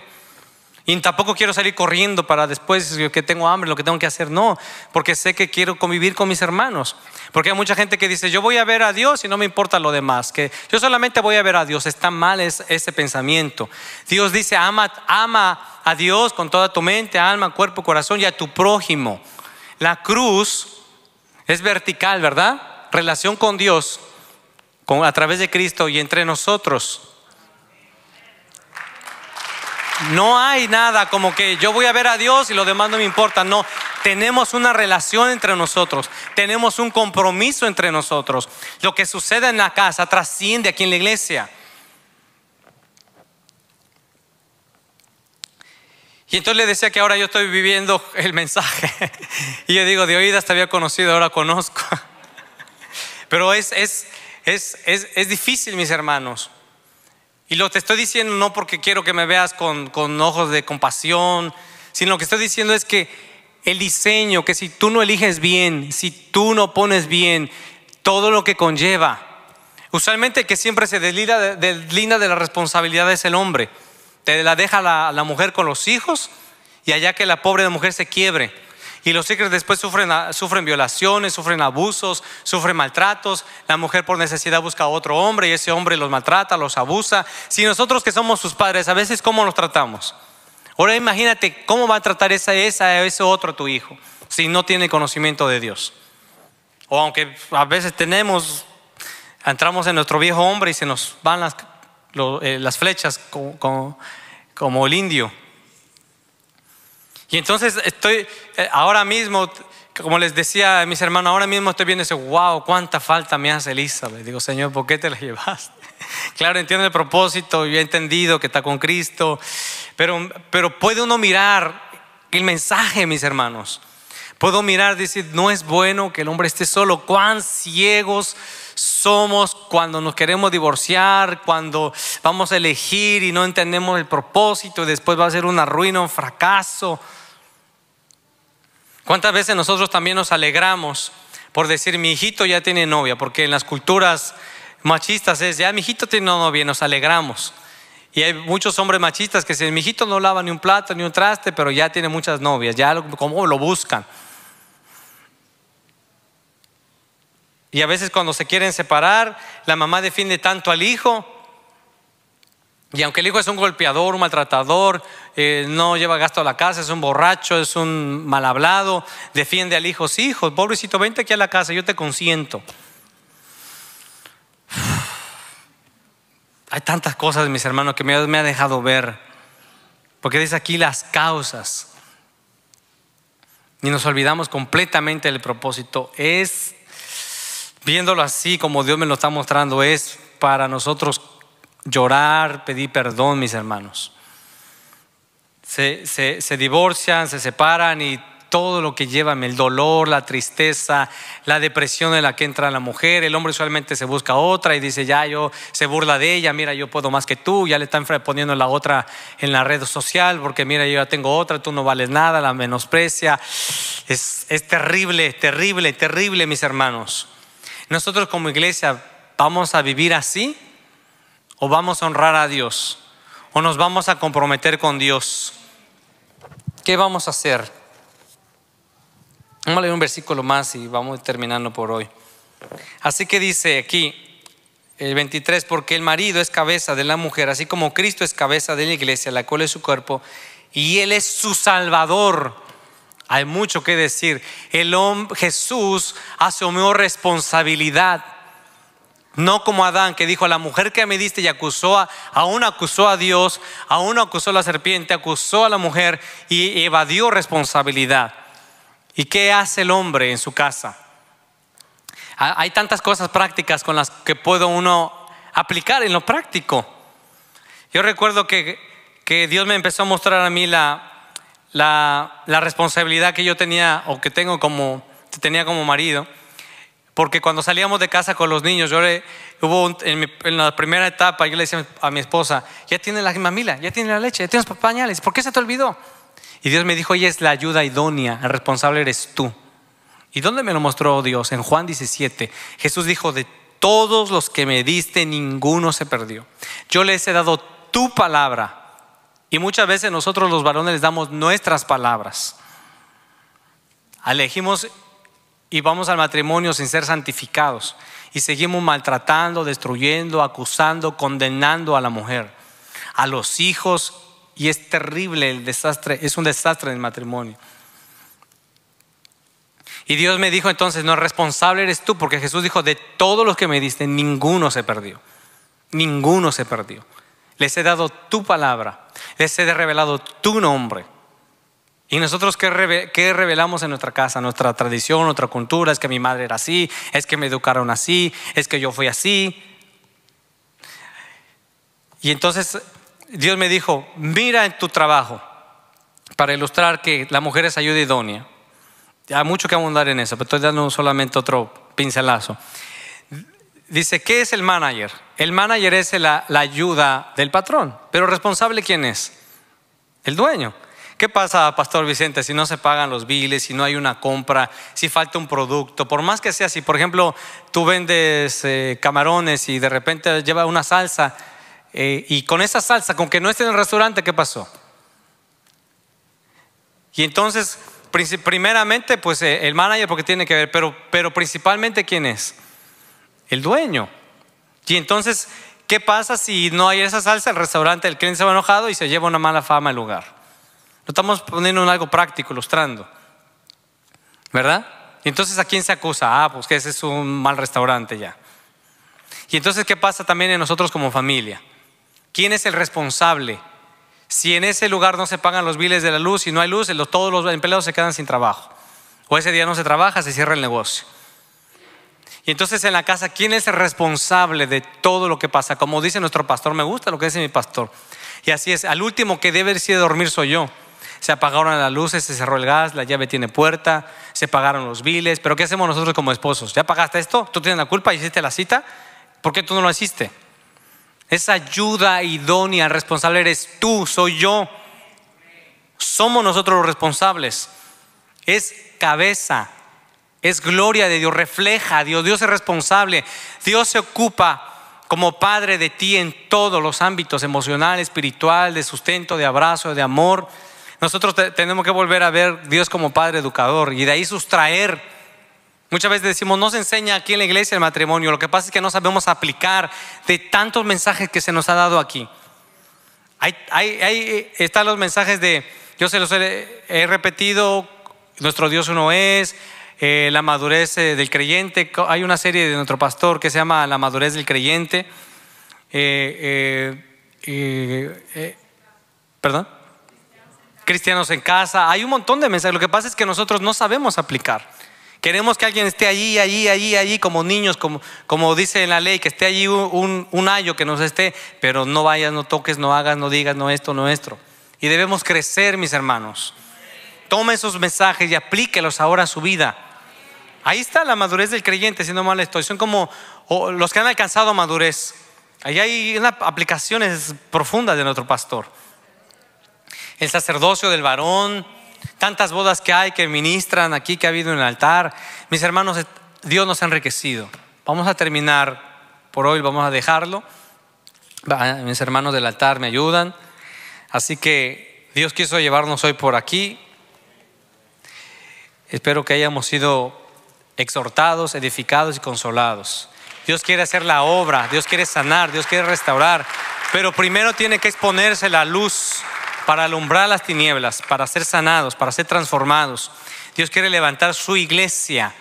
Speaker 1: Y tampoco quiero salir corriendo para después que tengo hambre, lo que tengo que hacer. No, porque sé que quiero convivir con mis hermanos. Porque hay mucha gente que dice, yo voy a ver a Dios y no me importa lo demás. Que yo solamente voy a ver a Dios. Está mal ese pensamiento. Dios dice, ama, ama a Dios con toda tu mente, alma, cuerpo, corazón y a tu prójimo. La cruz es vertical, ¿verdad? Relación con Dios a través de Cristo y entre nosotros. No hay nada como que yo voy a ver a Dios y lo demás no me importa. No, tenemos una relación entre nosotros, tenemos un compromiso entre nosotros. Lo que sucede en la casa trasciende aquí en la iglesia. Y entonces le decía que ahora yo estoy viviendo el mensaje. y yo digo, de oídas te había conocido, ahora conozco. Pero es, es, es difícil, mis hermanos. Y lo te estoy diciendo no porque quiero que me veas con, ojos de compasión, sino lo que estoy diciendo es que el diseño, que si tú no eliges bien, si tú no pones bien todo lo que conlleva, usualmente que siempre se deslinda de, de la responsabilidad es el hombre. Te la deja la, la mujer con los hijos y allá que la pobre mujer se quiebre y los hijos después sufren, violaciones, sufren abusos, sufren maltratos. La mujer por necesidad busca a otro hombre y ese hombre los maltrata, los abusa. Si nosotros que somos sus padres, a veces cómo los tratamos. Ahora imagínate cómo va a tratar esa, esa, ese otro tu hijo si no tiene conocimiento de Dios. O aunque a veces tenemos, entramos en nuestro viejo hombre y se nos van las, eh, las flechas como el indio. Y entonces estoy, eh, ahora mismo, como les decía a mis hermanos, ahora mismo estoy viendo ese, wow, cuánta falta me hace Elizabeth. Digo, Señor, ¿por qué te la llevaste? Claro, entiendo el propósito, yo he entendido que está con Cristo, pero, pero puede uno mirar el mensaje, mis hermanos. Puedo mirar, y decir, no es bueno que el hombre esté solo. Cuán ciegos somos cuando nos queremos divorciar, cuando vamos a elegir y no entendemos el propósito, y después va a ser una ruina, un fracaso. ¿Cuántas veces nosotros también nos alegramos por decir mi hijito ya tiene novia? Porque en las culturas machistas es ya mi hijito tiene novia, nos alegramos. Y hay muchos hombres machistas que dicen mi hijito no lava ni un plato ni un traste, pero ya tiene muchas novias, ya como lo buscan. Y a veces cuando se quieren separar, la mamá defiende tanto al hijo y aunque el hijo es un golpeador, un maltratador, eh, no lleva gasto a la casa, es un borracho, es un mal hablado, defiende al hijo, sí, hijo, pobrecito, vente aquí a la casa, yo te consiento. Hay tantas cosas, mis hermanos, que me, me ha dejado ver. Porque dice aquí las causas. Y nos olvidamos completamente del propósito. Es, viéndolo así como Dios me lo está mostrando, es para nosotros llorar, pedir perdón, mis hermanos. Se, divorcian, se separan y todo lo que llevan, el dolor, la tristeza, la depresión en la que entra la mujer, el hombre usualmente se busca otra y dice, ya yo se burla de ella, mira, yo puedo más que tú, ya le están poniendo la otra en la red social, porque mira, yo ya tengo otra, tú no vales nada, la menosprecia. Es, es terrible, terrible, terrible, mis hermanos. Nosotros como iglesia vamos a vivir así, o vamos a honrar a Dios o nos vamos a comprometer con Dios. ¿Qué vamos a hacer? Vamos a leer un versículo más y vamos terminando por hoy. Así que dice aquí el 23, porque el marido es cabeza de la mujer, así como Cristo es cabeza de la iglesia, la cual es su cuerpo, y Él es su salvador. Hay mucho que decir. El Jesús asumió responsabilidad no como Adán que dijo, la mujer que me diste y acusó a, aún acusó a Dios, aún acusó a la serpiente, acusó a la mujer y evadió responsabilidad. ¿Y qué hace el hombre en su casa? Hay tantas cosas prácticas con las que puedo uno aplicar en lo práctico. Yo recuerdo que, Dios me empezó a mostrar a mí la, la, la responsabilidad que yo tenía o que tengo como, que tenía como marido. Porque cuando salíamos de casa con los niños, yo en, la primera etapa, yo le decía a mi esposa, ya tiene la mamila, ya tiene la leche, ya tienes pañales, ¿por qué se te olvidó? Y Dios me dijo, ella es la ayuda idónea, el responsable eres tú. ¿Y dónde me lo mostró Dios? En Juan 17. Jesús dijo, de todos los que me diste, ninguno se perdió. Yo les he dado tu palabra. Y muchas veces nosotros los varones les damos nuestras palabras. Alejimos y vamos al matrimonio sin ser santificados y seguimos maltratando, destruyendo, acusando, condenando a la mujer, a los hijos y es terrible el desastre, es un desastre el matrimonio. Y Dios me dijo entonces, no, responsable eres tú, porque Jesús dijo, de todos los que me diste, ninguno se perdió, ninguno se perdió. Les he dado tu palabra, les he revelado tu nombre. ¿Y nosotros qué, qué revelamos en nuestra casa? Nuestra tradición, nuestra cultura, es que mi madre era así, es que me educaron así, es que yo fui así. Y entonces Dios me dijo, mira en tu trabajo, para ilustrar que la mujer es ayuda idónea. Hay mucho que abundar en eso, pero estoy dando solamente otro pincelazo. Dice, ¿qué es el manager? El manager es la, la ayuda del patrón, pero responsable quién es? El dueño. ¿Qué pasa, Pastor Vicente, si no se pagan los biles, si no hay una compra, si falta un producto? Por más que sea, si por ejemplo tú vendes eh, camarones y de repente lleva una salsa eh, y con esa salsa, con que no esté en el restaurante, ¿qué pasó? Y entonces, primeramente, pues eh, el manager, porque tiene que ver, pero, pero principalmente, ¿quién es? El dueño. Y entonces, ¿qué pasa si no hay esa salsa? El restaurante, el cliente se va enojado y se lleva una mala fama al lugar. Lo estamos poniendo en algo práctico, ilustrando. ¿Verdad? Y entonces, ¿a quién se acusa? Ah, pues que ese es un mal restaurante ya. Y entonces, ¿qué pasa también en nosotros como familia? ¿Quién es el responsable? Si en ese lugar no se pagan los biles de la luz y no hay luz, todos los empleados se quedan sin trabajo. O ese día no se trabaja, se cierra el negocio. Y entonces en la casa, ¿quién es el responsable de todo lo que pasa? Como dice nuestro pastor, me gusta lo que dice mi pastor. Y así es, al último que debe decir de dormir soy yo se apagaron las luces, se cerró el gas, la llave tiene puerta, se pagaron los biles, pero ¿qué hacemos nosotros como esposos? ¿Ya pagaste esto? ¿Tú tienes la culpa? ¿Hiciste la cita? ¿Por qué tú no lo hiciste? Esa ayuda idónea, responsable eres tú, soy yo. Somos nosotros los responsables. Es cabeza, es gloria de Dios, refleja Dios, Dios es responsable, Dios se ocupa como Padre de ti en todos los ámbitos, emocional, espiritual, de sustento, de abrazo, de amor, nosotros tenemos que volver a ver Dios como Padre educador y de ahí sustraer. Muchas veces decimos, no se enseña aquí en la iglesia el matrimonio, lo que pasa es que no sabemos aplicar de tantos mensajes que se nos ha dado aquí. Ahí, están los mensajes de, yo se los he, repetido, nuestro Dios uno es, eh, la madurez eh, del creyente. Hay una serie de nuestro pastor que se llama La madurez del creyente. Eh, ¿Perdón? cristianos en casa, hay un montón de mensajes. Lo que pasa es que nosotros no sabemos aplicar. Queremos que alguien esté allí, allí, allí, allí, como niños, como, como dice en la ley, que esté allí un, año que nos esté, pero no vayas, no toques, no hagas, no digas, no esto, no esto. Y debemos crecer, mis hermanos. tome esos mensajes y aplíquelos ahora a su vida. Ahí está la madurez del creyente, si no mal estoy. Son como los que han alcanzado madurez. Ahí hay aplicaciones profundas de nuestro pastor el sacerdocio del varón, tantas bodas que hay que ministran aquí, que ha habido en el altar. Mis hermanos, eh, Dios nos ha enriquecido. Vamos a terminar por hoy, vamos a dejarlo. Mis hermanos del altar me ayudan. Así que Dios quiso llevarnos hoy por aquí. Espero que hayamos sido exhortados, edificados y consolados. Dios quiere hacer la obra, Dios quiere sanar, Dios quiere restaurar, pero primero tiene que exponerse la luz para alumbrar las tinieblas, para ser sanados, para ser transformados. Dios quiere levantar su iglesia,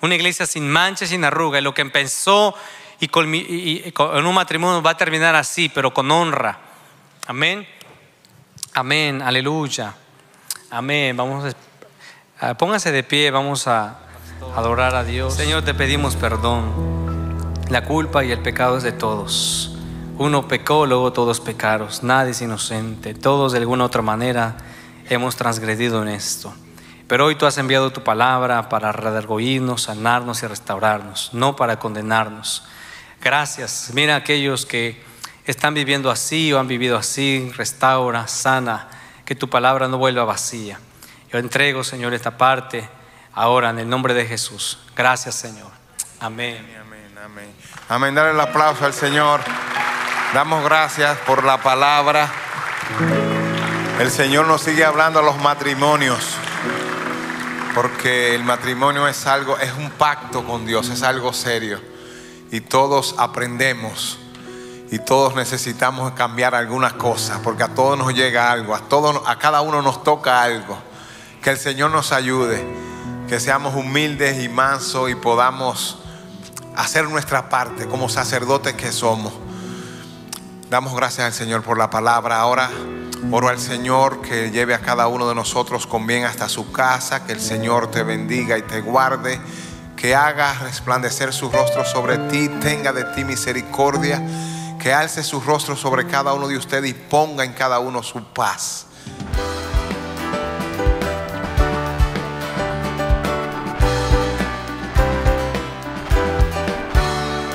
Speaker 1: una iglesia sin mancha, sin arruga. Y lo que empezó y en un matrimonio va a terminar así, pero con honra. Amén. Amén. Aleluya. Amén. Vamos a, póngase de pie, vamos a adorar a Dios. Señor, te pedimos perdón. La culpa y el pecado es de todos. Uno pecó, luego todos pecaron. Nadie es inocente. Todos de alguna otra manera hemos transgredido en esto. Pero hoy tú has enviado tu palabra para redarguirnos, sanarnos y restaurarnos, no para condenarnos. Gracias. Mira a aquellos que están viviendo así o han vivido así. Restaura, sana, que tu palabra no vuelva vacía. Yo entrego, Señor, esta parte ahora en el nombre de Jesús. Gracias, Señor. Amén. Amén, amén. Amén. Dale el aplauso al Señor. Damos gracias por la palabra. El Señor nos sigue hablando a los matrimonios. Porque el matrimonio es algo, es un pacto con Dios, es algo serio. Y todos aprendemos y todos necesitamos cambiar algunas cosas, porque a todos nos llega algo, a todos a cada uno nos toca algo. Que el Señor nos ayude, que seamos humildes y mansos y podamos hacer nuestra parte como sacerdotes que somos. Damos gracias al Señor por la palabra. Ahora oro al Señor que lleve a cada uno de nosotros con bien hasta su casa, que el Señor te bendiga y te guarde, que haga resplandecer su rostro sobre ti, tenga de ti misericordia, que alce su rostro sobre cada uno de ustedes y ponga en cada uno su paz.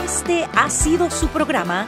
Speaker 1: Este ha sido su programa